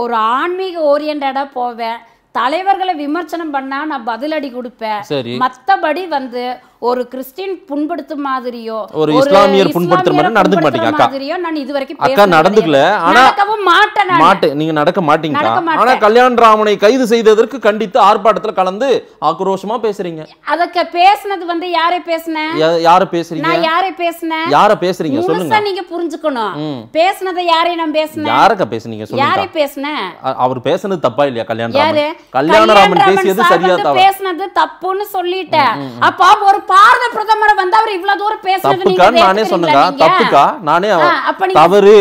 ஒரு ஆன்மீக ஓரியன்டா போவேன் தலைவர்களை விமர்சனம் பண்ணா நான் பதிலடி கொடுப்பேன் மத்தபடி வந்து ஒரு கிறிஸ்டின் புண்படுத்தும் மாதிரியோ ஒரு இஸ்லாமியர் புண்படுத்தும் மாதிரி நடந்து மாட்டீங்க அக்கா மாதிரியோ நான் இது வரைக்கும் அக்கா நடந்துக்கல ஆனா மாட்டேன் மாட்டு நீங்க நடக்க மாட்டீங்க ஆனா கல்யாண ராமனை கைது செய்ததற்கு கண்டித்து ஆர்ப்பாட்டத்துல கலந்து ஆக்ரோஷமா பேசுறீங்க அதக்க பேசுனது வந்து யாரை பேசுனேன் யாரை பேசுறீங்க நான் யாரை பேசுனேன் யாரை பேசுறீங்க சொல்லுங்க நீங்க புரிஞ்சுக்கணும் பேசுனதை யாரை நான் பேசுனேன் யாரக்க பேசுனீங்க சொல்லுங்க யாரை பேசுனேன் அவர் பேசுனது தப்பா இல்லையா கல்யாண ராமன் கல்யாண ராமன் பேசியது சரியா தப்பு பேசுனது தப்புன்னு சொல்லிட்டேன் அப்ப ஒரு பாரத பிரதமர் வந்து அவர் இவ்வளவு தூரம் பேசுறது நானே சொன்னேங்க தப்புக்கா நானே தவறு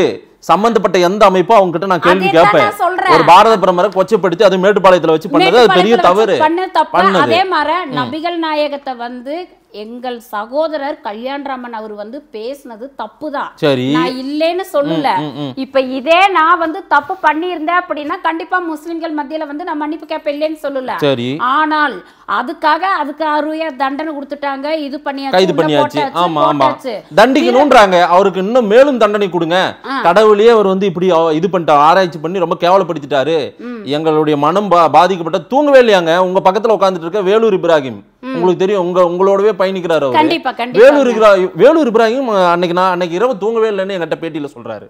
சம்பந்தப்பட்ட எந்த அமைப்பும் அவங்க கிட்ட நான் கேள்வி கேட்பேன் ஒரு பாரத பிரமரை கொச்சைப்படுத்தி அது மேட்டுப்பாளையத்துல வச்சு பண்ணது அது பெரிய தவறு பண்ணது அதே மாதிரி நபிகள் நாயகத்தை வந்து எங்கள் சகோதரர் கல்யாணராமன் அவர் வந்து பேசினது தப்பு தான் நான் இல்லைன்னு சொல்லல இப்ப இதே நான் வந்து தப்பு பண்ணியிருந்தேன் அப்படின்னா கண்டிப்பா முஸ்லிம்கள் மத்தியில வந்து நான் மன்னிப்பு கேட்பேன் இல்லைன்னு சொல்லல ஆனால் அதுக்காக அதுக்கு அருமையா தண்டனை கொடுத்துட்டாங்க இது பண்ணியாச்சு கைது பண்ணியாச்சு ஆமா ஆமா தண்டிக்கணும்ன்றாங்க அவருக்கு இன்னும் மேலும் தண்டனை கொடுங்க கடவுளே அவர் வந்து இப்படி இது பண்ணிட்டார் ஆராய்ச்சி பண்ணி ரொம்ப கேவலப்படுத்திட்டாரு எங்களுடைய மனம் பாதிக்கப்பட்ட தூங்கவே இல்லையாங்க உங்க பக்கத்துல உட்காந்துட்டு இருக்க வேலூர் இப்ராஹிம் உங்களுக்கு தெரியும் உங்க உங்களோடவே பயணிக்கிறாரு அவர் வேலூர் இருக்கிறா வேலூர் இப்ராஹிம் அன்னைக்கு நான் அன்னைக்கு இரவு தூங்கவே இல்லைன்னு என்கிட்ட பேட்டியில சொல்றாரு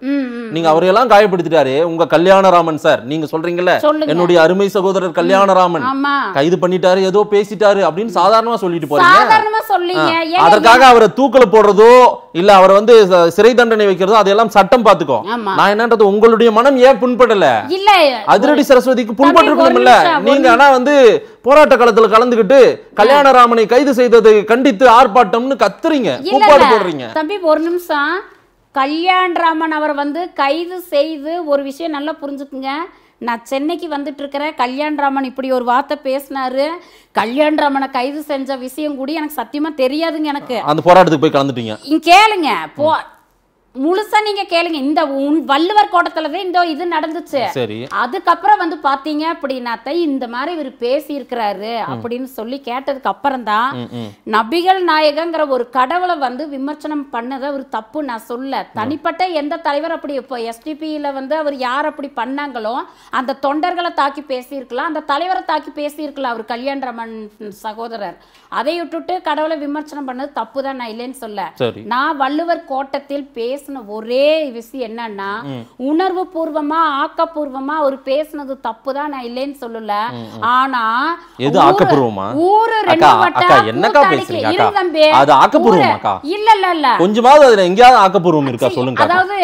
நீங்க அவரையெல்லாம் காயப்படுத்திட்டாரு உங்க கல்யாணராமன் சார் நீங்க சொல்றீங்கல்ல என்னுடைய அருமை சகோதரர் கல்யாணராமன் கைது பண்ணிட்டாரு ஏதோ பேசிட்டாரு அப்படின்னு சாதாரணமா சொல்லிட்டு போறீங்க அதற்காக அவரை தூக்கல போடுறதோ இல்ல அவரை வந்து சிறை தண்டனை வைக்கிறதோ அதெல்லாம் சட்டம் பாத்துக்கோ நான் என்னன்றது உங்களுடைய மனம் ஏன் புண்படல அதிரடி சரஸ்வதிக்கு புண்பட்டு இருக்கணும் இல்ல நீங்க ஆனா வந்து போராட்ட களத்துல கலந்துகிட்டு கல்யாணராமனை கைது செய்ததை கண்டித்து ஆர்ப்பாட்டம்னு கத்துறீங்க கூப்பாடு போடுறீங்க தம்பி ஒரு நிமிஷம் ராமன் அவர் வந்து கைது செய்து ஒரு விஷயம் நல்லா புரிஞ்சுக்குங்க நான் சென்னைக்கு வந்துட்டு இருக்கிறேன் ராமன் இப்படி ஒரு வார்த்தை பேசினாரு ராமனை கைது செஞ்ச விஷயம் கூட எனக்கு சத்தியமா தெரியாதுங்க எனக்கு அந்த போராட்டத்துக்கு போய் கலந்துட்டீங்க கேளுங்க போ முழுசா நீங்க கேளுங்க இந்த வள்ளுவர் கோட்டத்துலதான் இந்த இது நடந்துச்சு அதுக்கப்புறம் வந்து பாத்தீங்க அப்படின்னாத்த இந்த மாதிரி இவர் பேசி இருக்கிறாரு அப்படின்னு சொல்லி கேட்டதுக்கு அப்புறம் தான் நபிகள் நாயகங்கிற ஒரு கடவுளை வந்து விமர்சனம் பண்ணத ஒரு தப்பு நான் சொல்ல தனிப்பட்ட எந்த தலைவர் அப்படி இப்போ எஸ்டிபியில வந்து அவர் யார் அப்படி பண்ணாங்களோ அந்த தொண்டர்களை தாக்கி பேசியிருக்கலாம் அந்த தலைவரை தாக்கி பேசியிருக்கலாம் அவர் கல்யாண ரமன் சகோதரர் அதை விட்டுட்டு கடவுளை விமர்சனம் பண்ணது தப்பு தான் நான் இல்லைன்னு சொல்ல நான் வள்ளுவர் கோட்டத்தில் பேச பேசின ஒரே விஷயம் என்னன்னா உணர்வு பூர்வமா ஆக்கப்பூர்வமா ஒரு பேசினது தப்பு தான் நான் இல்லைன்னு சொல்லல ஆனா எது ஆக்கப்பூர்வமா ஊரு ரெண்டு என்னக்கா பேசுறீங்க அது ஆக்கப்பூர்வமாக்கா இல்ல இல்ல இல்ல கொஞ்சமாவது அதுல எங்கயாவது ஆக்கப்பூர்வம் இருக்கா சொல்லுங்க அதாவது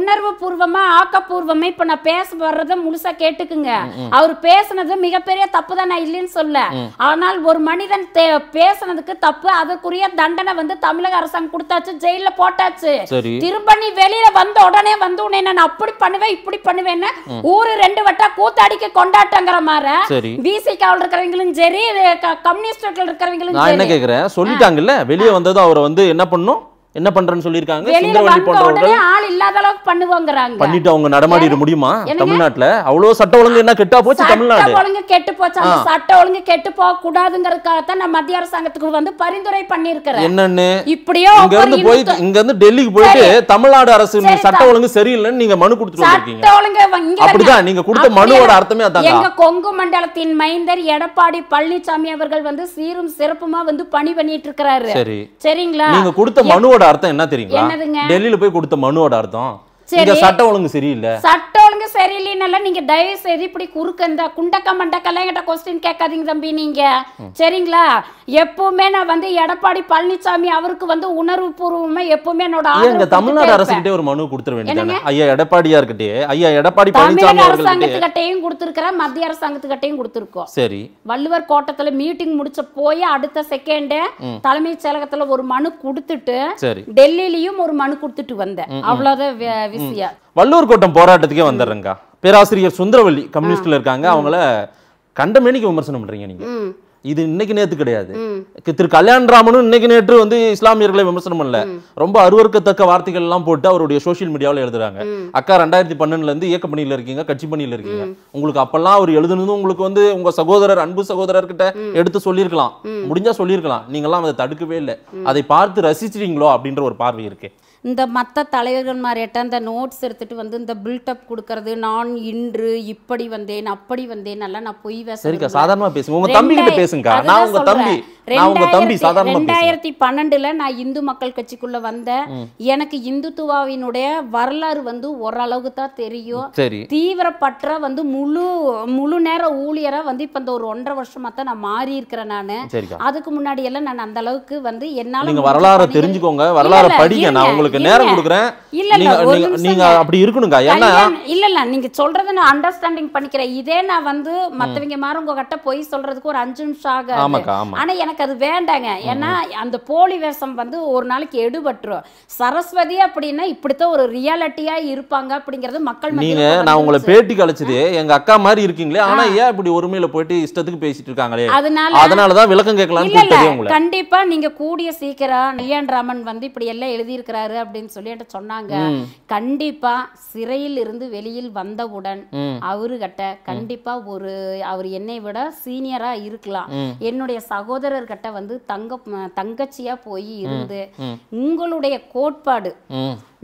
உணர்வு பூர்வமா ஆக்கப்பூர்வமா இப்ப நான் பேச வர்றத முழுசா கேட்டுக்குங்க அவர் பேசுனது மிகப்பெரிய தப்பு தான் நான் இல்லைன்னு சொல்ல ஆனால் ஒரு மனிதன் பேசுனதுக்கு தப்பு அதற்குரிய தண்டனை வந்து தமிழக அரசாங்கம் கொடுத்தாச்சு ஜெயில போட்டாச்சு திரும்ப நீ வெளியில வந்த உடனே வந்து நான் அப்படி பண்ணுவேன் இப்படி பண்ணுவேன்னு ஊரு ரெண்டு வட்டா கூத்தாடிக்கு கொண்டாட்டங்கிற மாதிரி காவல் இருக்கிறவங்களும் சரி கம்யூனிஸ்ட் இருக்கிறவங்களும் என்ன கேக்குறேன் சொல்லிட்டாங்கல்ல வெளியே வந்ததும் அவரை வந்து என்ன பண்ணும் என்ன பண்றேன்னு சொல்லியிருக்காங்க ஆள் இல்லாத அளவுக்கு அவங்க முடியுமா தமிழ்நாட்டுல அவ்வளவு ஒழுங்கு என்ன போச்சு கெட்டு மத்திய அரசாங்கத்துக்கு வந்து பரிந்துரை பண்ணி டெல்லிக்கு போயிட்டு தமிழ்நாடு அரசு சட்ட ஒழுங்கு சரியில்லைன்னு நீங்க மனு நீங்க மனுவோட அர்த்தமே கொங்கு மண்டலத்தின் மைந்தர் எடப்பாடி பழனிசாமி அவர்கள் வந்து சீரும் சிறப்புமா வந்து பணி பண்ணிட்டு இருக்கிறாரு சரிங்களா நீங்க கொடுத்த மனு மனுவோட அர்த்தம் என்ன தெரியுமா டெல்லியில போய் கொடுத்த மனுவோட அர்த்தம் சரி சட்டம் ஒழுங்கு சரியில்லை சட்டம் ஒழுங்கு சரியில்லைன்னு நீங்க தயவு செய்து இப்படி குறுக்க இந்த குண்டக்க மண்டக்கெல்லாம் என்கிட்ட கொஸ்டின் கேட்காதீங்க தம்பி நீங்க சரிங்களா எப்பவுமே நான் வந்து எடப்பாடி பழனிசாமி அவருக்கு வந்து உணர்வு பூர்வமா எப்பவுமே என்னோட ஆதரவு தமிழ்நாடு அரசு கிட்டே ஒரு மனு கொடுத்துட வேண்டியது ஐயா எடப்பாடியா இருக்கட்டே ஐயா எடப்பாடி பழனிசாமி அரசாங்கத்துக்கிட்டையும் கொடுத்துருக்கிறேன் மத்திய அரசாங்கத்துக்கிட்டையும் கொடுத்துருக்கோம் சரி வள்ளுவர் கோட்டத்துல மீட்டிங் முடிச்ச போய் அடுத்த செகண்ட் தலைமைச் செயலகத்துல ஒரு மனு கொடுத்துட்டு டெல்லியிலயும் ஒரு மனு கொடுத்துட்டு வந்தேன் அவ்வளவுதான் ஈஸியா வள்ளூர் கோட்டம் போராட்டத்துக்கே வந்துடுறேங்க பேராசிரியர் சுந்தரவல்லி கம்யூனிஸ்ட்ல இருக்காங்க அவங்கள கண்டமேனிக்கு விமர்சனம் பண்றீங்க நீங்க இது இன்னைக்கு நேத்து கிடையாது திரு கல்யாண்ராமனும் இன்னைக்கு நேற்று வந்து இஸ்லாமியர்களை விமர்சனம் பண்ணல ரொம்ப அருவருக்கத்தக்க வார்த்தைகள் எல்லாம் போட்டு அவருடைய சோசியல் மீடியாவில் எழுதுறாங்க அக்கா ரெண்டாயிரத்தி பன்னெண்டுல இருந்து இயக்க பணியில இருக்கீங்க கட்சி பணியில இருக்கீங்க உங்களுக்கு அப்பெல்லாம் அவர் எழுதுனதும் உங்களுக்கு வந்து உங்க சகோதரர் அன்பு சகோதரர்கிட்ட எடுத்து சொல்லியிருக்கலாம் முடிஞ்சா சொல்லியிருக்கலாம் எல்லாம் அதை தடுக்கவே இல்லை அதை பார்த்து ரசிச்சிட்டீங்களோ அப்படின்ற ஒரு பார்வை இருக்கு இந்த மற்ற தலைவர்கள் மாதிரிட்ட இந்த நோட்ஸ் எடுத்துட்டு வந்து இந்த பில்டப் கொடுக்கறது நான் இன்று இப்படி வந்தேன் அப்படி வந்தேன் நல்லா நான் பொய் சரிக்கா சாதாரணமா பேசுங்க உங்க தம்பி கிட்ட பேசுங்க நான் உங்க தம்பி ரெண்டாயிரத்தி பன்னெண்டுல நான் இந்து மக்கள் கட்சிக்குள்ள வந்தேன் எனக்கு இந்துத்துவாவினுடைய வரலாறு வந்து ஓரளவுக்கு தான் தெரியும் தீவிர பற்ற வந்து முழு முழு நேர ஊழியரா வந்து இப்ப இந்த ஒரு ஒன்றரை வருஷமா தான் நான் மாறி இருக்கிறேன் நானு அதுக்கு முன்னாடி எல்லாம் நான் அந்த அளவுக்கு வந்து என்னால வரலாறு தெரிஞ்சுக்கோங்க வரலாறு படிங்க நான் உங்களுக்கு உங்களுக்கு நேரம் கொடுக்குறேன் நீங்க அப்படி இருக்கணுங்க இல்ல இல்ல நீங்க சொல்றதை நான் அண்டர்ஸ்டாண்டிங் பண்ணிக்கிறேன் இதே நான் வந்து மத்தவங்க மாதிரி உங்க கிட்ட போய் சொல்றதுக்கு ஒரு அஞ்சு நிமிஷம் ஆகும் ஆனா எனக்கு அது வேண்டாங்க ஏன்னா அந்த போலி வேஷம் வந்து ஒரு நாளைக்கு எடுபட்டுரும் சரஸ்வதி அப்படின்னா இப்படித்தான் ஒரு ரியாலிட்டியா இருப்பாங்க அப்படிங்கறது மக்கள் நீங்க நான் உங்களை பேட்டி கழிச்சது எங்க அக்கா மாதிரி இருக்கீங்களே ஆனா ஏன் இப்படி ஒருமையில போயிட்டு இஷ்டத்துக்கு பேசிட்டு இருக்காங்களே அதனால அதனாலதான் விளக்கம் கேட்கலாம் கண்டிப்பா நீங்க கூடிய சீக்கிரம் நில்யான் ராமன் வந்து இப்படி எல்லாம் எழுதி இருக்கிறாரு அப்படின்னு சொல்லி என்கிட்ட சொன்னாங்க கண்டிப்பா சிறையில் இருந்து வெளியில் வந்தவுடன் அவருகிட்ட கண்டிப்பா ஒரு அவர் என்னை விட சீனியரா இருக்கலாம் என்னுடைய சகோதரர்கிட்ட வந்து தங்க தங்கச்சியா போய் இருந்து உங்களுடைய கோட்பாடு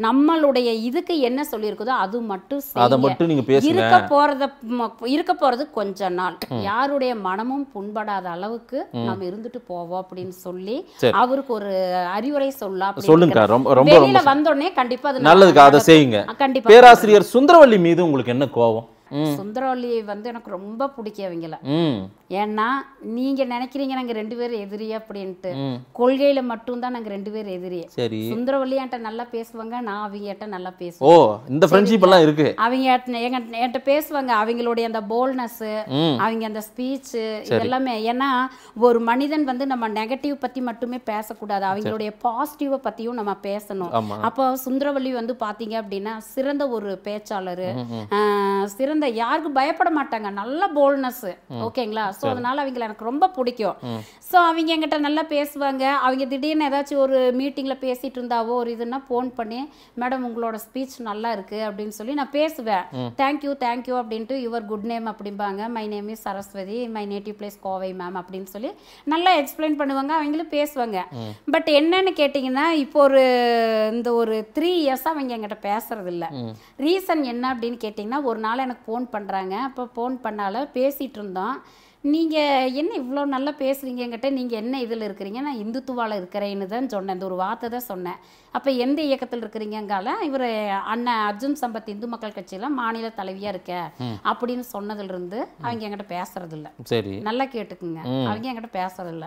நம்மளுடைய இதுக்கு என்ன சொல்லியிருக்குதோ அது மட்டும் நீங்க இருக்க போறத இருக்க போறது கொஞ்ச நாள் யாருடைய மனமும் புண்படாத அளவுக்கு நம்ம இருந்துட்டு போவோம் அப்படின்னு சொல்லி அவருக்கு ஒரு அறிவுரை சொல்லலாம் சொல்லுங்க ரொம்ப வந்தோடனே கண்டிப்பா அது அதை செய்யுங்க கண்டிப்பா பேராசிரியர் சுந்தரவள்ளி மீது உங்களுக்கு என்ன கோவம் சுந்தரவல்லி வந்து எனக்கு ரொம்ப பிடிக்கும் அவங்கள ஏன்னா நீங்க நினைக்கிறீங்க நாங்க ரெண்டு பேரும் எதிரி அப்படின்ட்டு கொள்கையில மட்டும்தான் நாங்க ரெண்டு பேரும் எதிரி சுந்தரவல்லி என்கிட்ட நல்லா பேசுவாங்க நான் அவங்க நல்லா பேசுவேன் இந்த ஃப்ரெண்ட்ஷிப் எல்லாம் இருக்கு அவங்க என்கிட்ட பேசுவாங்க அவங்களுடைய அந்த போல்னஸ் அவங்க அந்த ஸ்பீச் எல்லாமே ஏன்னா ஒரு மனிதன் வந்து நம்ம நெகட்டிவ் பத்தி மட்டுமே பேசக்கூடாது அவங்களுடைய பாசிட்டிவ பத்தியும் நம்ம பேசணும் அப்போ சுந்தரவல்லி வந்து பாத்தீங்க அப்படின்னா சிறந்த ஒரு பேச்சாளர் சிறந்த இருந்த யாருக்கும் பயப்பட மாட்டாங்க நல்ல போல்னஸ் ஓகேங்களா ஸோ அதனால அவங்கள எனக்கு ரொம்ப பிடிக்கும் ஸோ அவங்க எங்கிட்ட நல்லா பேசுவாங்க அவங்க திடீர்னு ஏதாச்சும் ஒரு மீட்டிங்கில் பேசிட்டு இருந்தாவோ ஒரு இதுன்னா ஃபோன் பண்ணி மேடம் உங்களோட ஸ்பீச் நல்லா இருக்கு அப்படின்னு சொல்லி நான் பேசுவேன் தேங்க்யூ தேங்க்யூ அப்படின்ட்டு யுவர் குட் நேம் அப்படிம்பாங்க my name is Saraswathi my native place Kovai ma'am அப்படின்னு சொல்லி நல்லா எக்ஸ்பிளைன் பண்ணுவாங்க அவங்களும் பேசுவாங்க பட் என்னன்னு கேட்டிங்கன்னா இப்போ ஒரு இந்த ஒரு த்ரீ இயர்ஸாக அவங்க என்கிட்ட பேசுறது இல்லை ரீசன் என்ன அப்படின்னு கேட்டிங்கன்னா ஒரு நாள் எனக்கு ஃபோன் பண்ணுறாங்க அப்போ ஃபோன் பண்ணால பேசிகிட்டு இருந்தோம் நீங்கள் என்ன இவ்வளோ நல்லா பேசுகிறீங்க என்கிட்ட நீங்கள் என்ன இதில் இருக்கிறீங்க நான் இந்துத்துவாவில் இருக்கிறேன்னு தான் சொன்னேன் இந்த ஒரு வார்த்தை தான் சொன்னேன் அப்போ எந்த இயக்கத்தில் இருக்கிறீங்கங்கால இவர் அண்ணன் அர்ஜுன் சம்பத் இந்து மக்கள் கட்சியில் மாநில தலைவியாக இருக்க அப்படின்னு சொன்னதுலேருந்து அவங்க என்கிட்ட பேசுறதில்ல சரி நல்லா கேட்டுக்குங்க அவங்க என்கிட்ட பேசுறதில்ல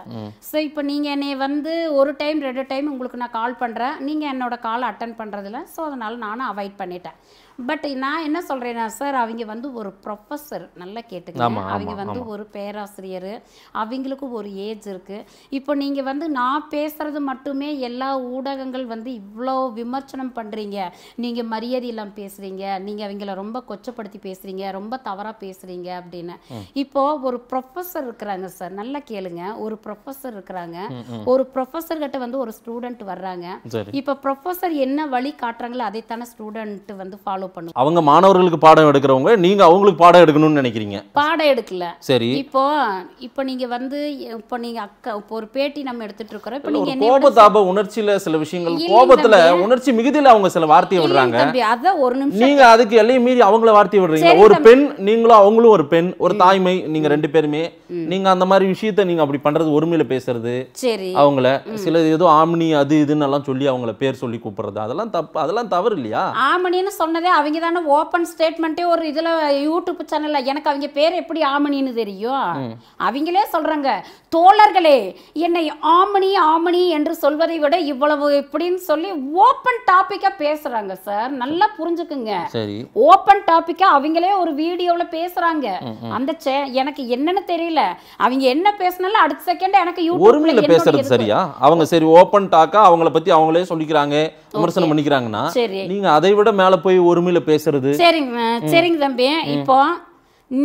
ஸோ இப்போ நீங்கள் என்னை வந்து ஒரு டைம் ரெண்டு டைம் உங்களுக்கு நான் கால் பண்ணுறேன் நீங்கள் என்னோட கால் அட்டன் பண்ணுறதில்ல ஸோ அதனால் நானும் அவாய்ட் பண்ணிட்டேன் பட் நான் என்ன சொல்கிறேன்னா சார் அவங்க வந்து ஒரு ப்ரொஃபஸர் நல்லா கேட்டுக்கங்க அவங்க வந்து ஒரு பேராசிரியர் அவங்களுக்கும் ஒரு ஏஜ் இருக்குது இப்போ நீங்கள் வந்து நான் பேசுகிறது மட்டுமே எல்லா ஊடகங்கள் வந்து இவ்வளோ விமர்சனம் பண்ணுறீங்க நீங்கள் மரியாதை இல்லாமல் பேசுகிறீங்க நீங்கள் அவங்கள ரொம்ப கொச்சப்படுத்தி பேசுகிறீங்க ரொம்ப தவறாக பேசுகிறீங்க அப்படின்னு இப்போது ஒரு ப்ரொஃபஸர் இருக்கிறாங்க சார் நல்லா கேளுங்க ஒரு ப்ரொஃபஸர் இருக்கிறாங்க ஒரு ப்ரொஃபஸர் கிட்ட வந்து ஒரு ஸ்டூடெண்ட் வர்றாங்க இப்போ ப்ரொஃபஸர் என்ன வழி காட்டுறாங்களோ அதைத்தானே ஸ்டூடெண்ட்டு வந்து ஃபாலோ ஃபாலோ பண்ணுவோம் அவங்க மாணவர்களுக்கு பாடம் எடுக்கிறவங்க நீங்க அவங்களுக்கு பாடம் எடுக்கணும்னு நினைக்கிறீங்க பாடம் எடுக்கல சரி இப்போ இப்போ நீங்க வந்து இப்போ நீங்க அக்கா இப்போ ஒரு பேட்டி நம்ம எடுத்துட்டு இருக்கிறோம் இப்போ நீங்க கோப தாப உணர்ச்சியில சில விஷயங்கள் கோபத்துல உணர்ச்சி மிகுதியில அவங்க சில வார்த்தையை விடுறாங்க அத ஒரு நிமிஷம் நீங்க அதுக்கு எல்லையும் மீறி அவங்கள வார்த்தையை விடுறீங்க ஒரு பெண் நீங்களும் அவங்களும் ஒரு பெண் ஒரு தாய்மை நீங்க ரெண்டு பேருமே நீங்க அந்த மாதிரி விஷயத்த நீங்க அப்படி பண்றது ஒருமையில பேசுறது சரி அவங்கள சில ஏதோ ஆம்னி அது இதுன்னு எல்லாம் சொல்லி அவங்கள பேர் சொல்லி கூப்பிடுறது அதெல்லாம் தப்பு அதெல்லாம் தவறு இல்லையா ஆமணின்னு சொன்னதே அவங்க தானே ஓப்பன் ஸ்டேட்மெண்ட்டே ஒரு இதில் யூடியூப் சேனலில் எனக்கு அவங்க பேர் எப்படி ஆமணின்னு தெரியும் அவங்களே சொல்கிறாங்க தோழர்களே என்னை ஆமணி ஆமணி என்று சொல்வதை விட இவ்வளவு இப்படின்னு சொல்லி ஓப்பன் டாப்பிக்காக பேசுகிறாங்க சார் நல்லா புரிஞ்சுக்குங்க ஓப்பன் டாப்பிக்காக அவங்களே ஒரு வீடியோவில் பேசுகிறாங்க அந்த சே எனக்கு என்னென்னு தெரியல அவங்க என்ன பேசினாலும் அடுத்த செகண்ட் எனக்கு யூடியூப்ல பேசுறது சரியா அவங்க சரி ஓப்பன் டாக்கா அவங்கள பத்தி அவங்களே சொல்லிக்கிறாங்க விமர்சனம் பண்ணிக்கிறாங்கன்னா நீங்க அதை விட மேல போய் ஒரு தமிழில் பேசுறது சரிங்க சரிங்க தம்பி இப்போ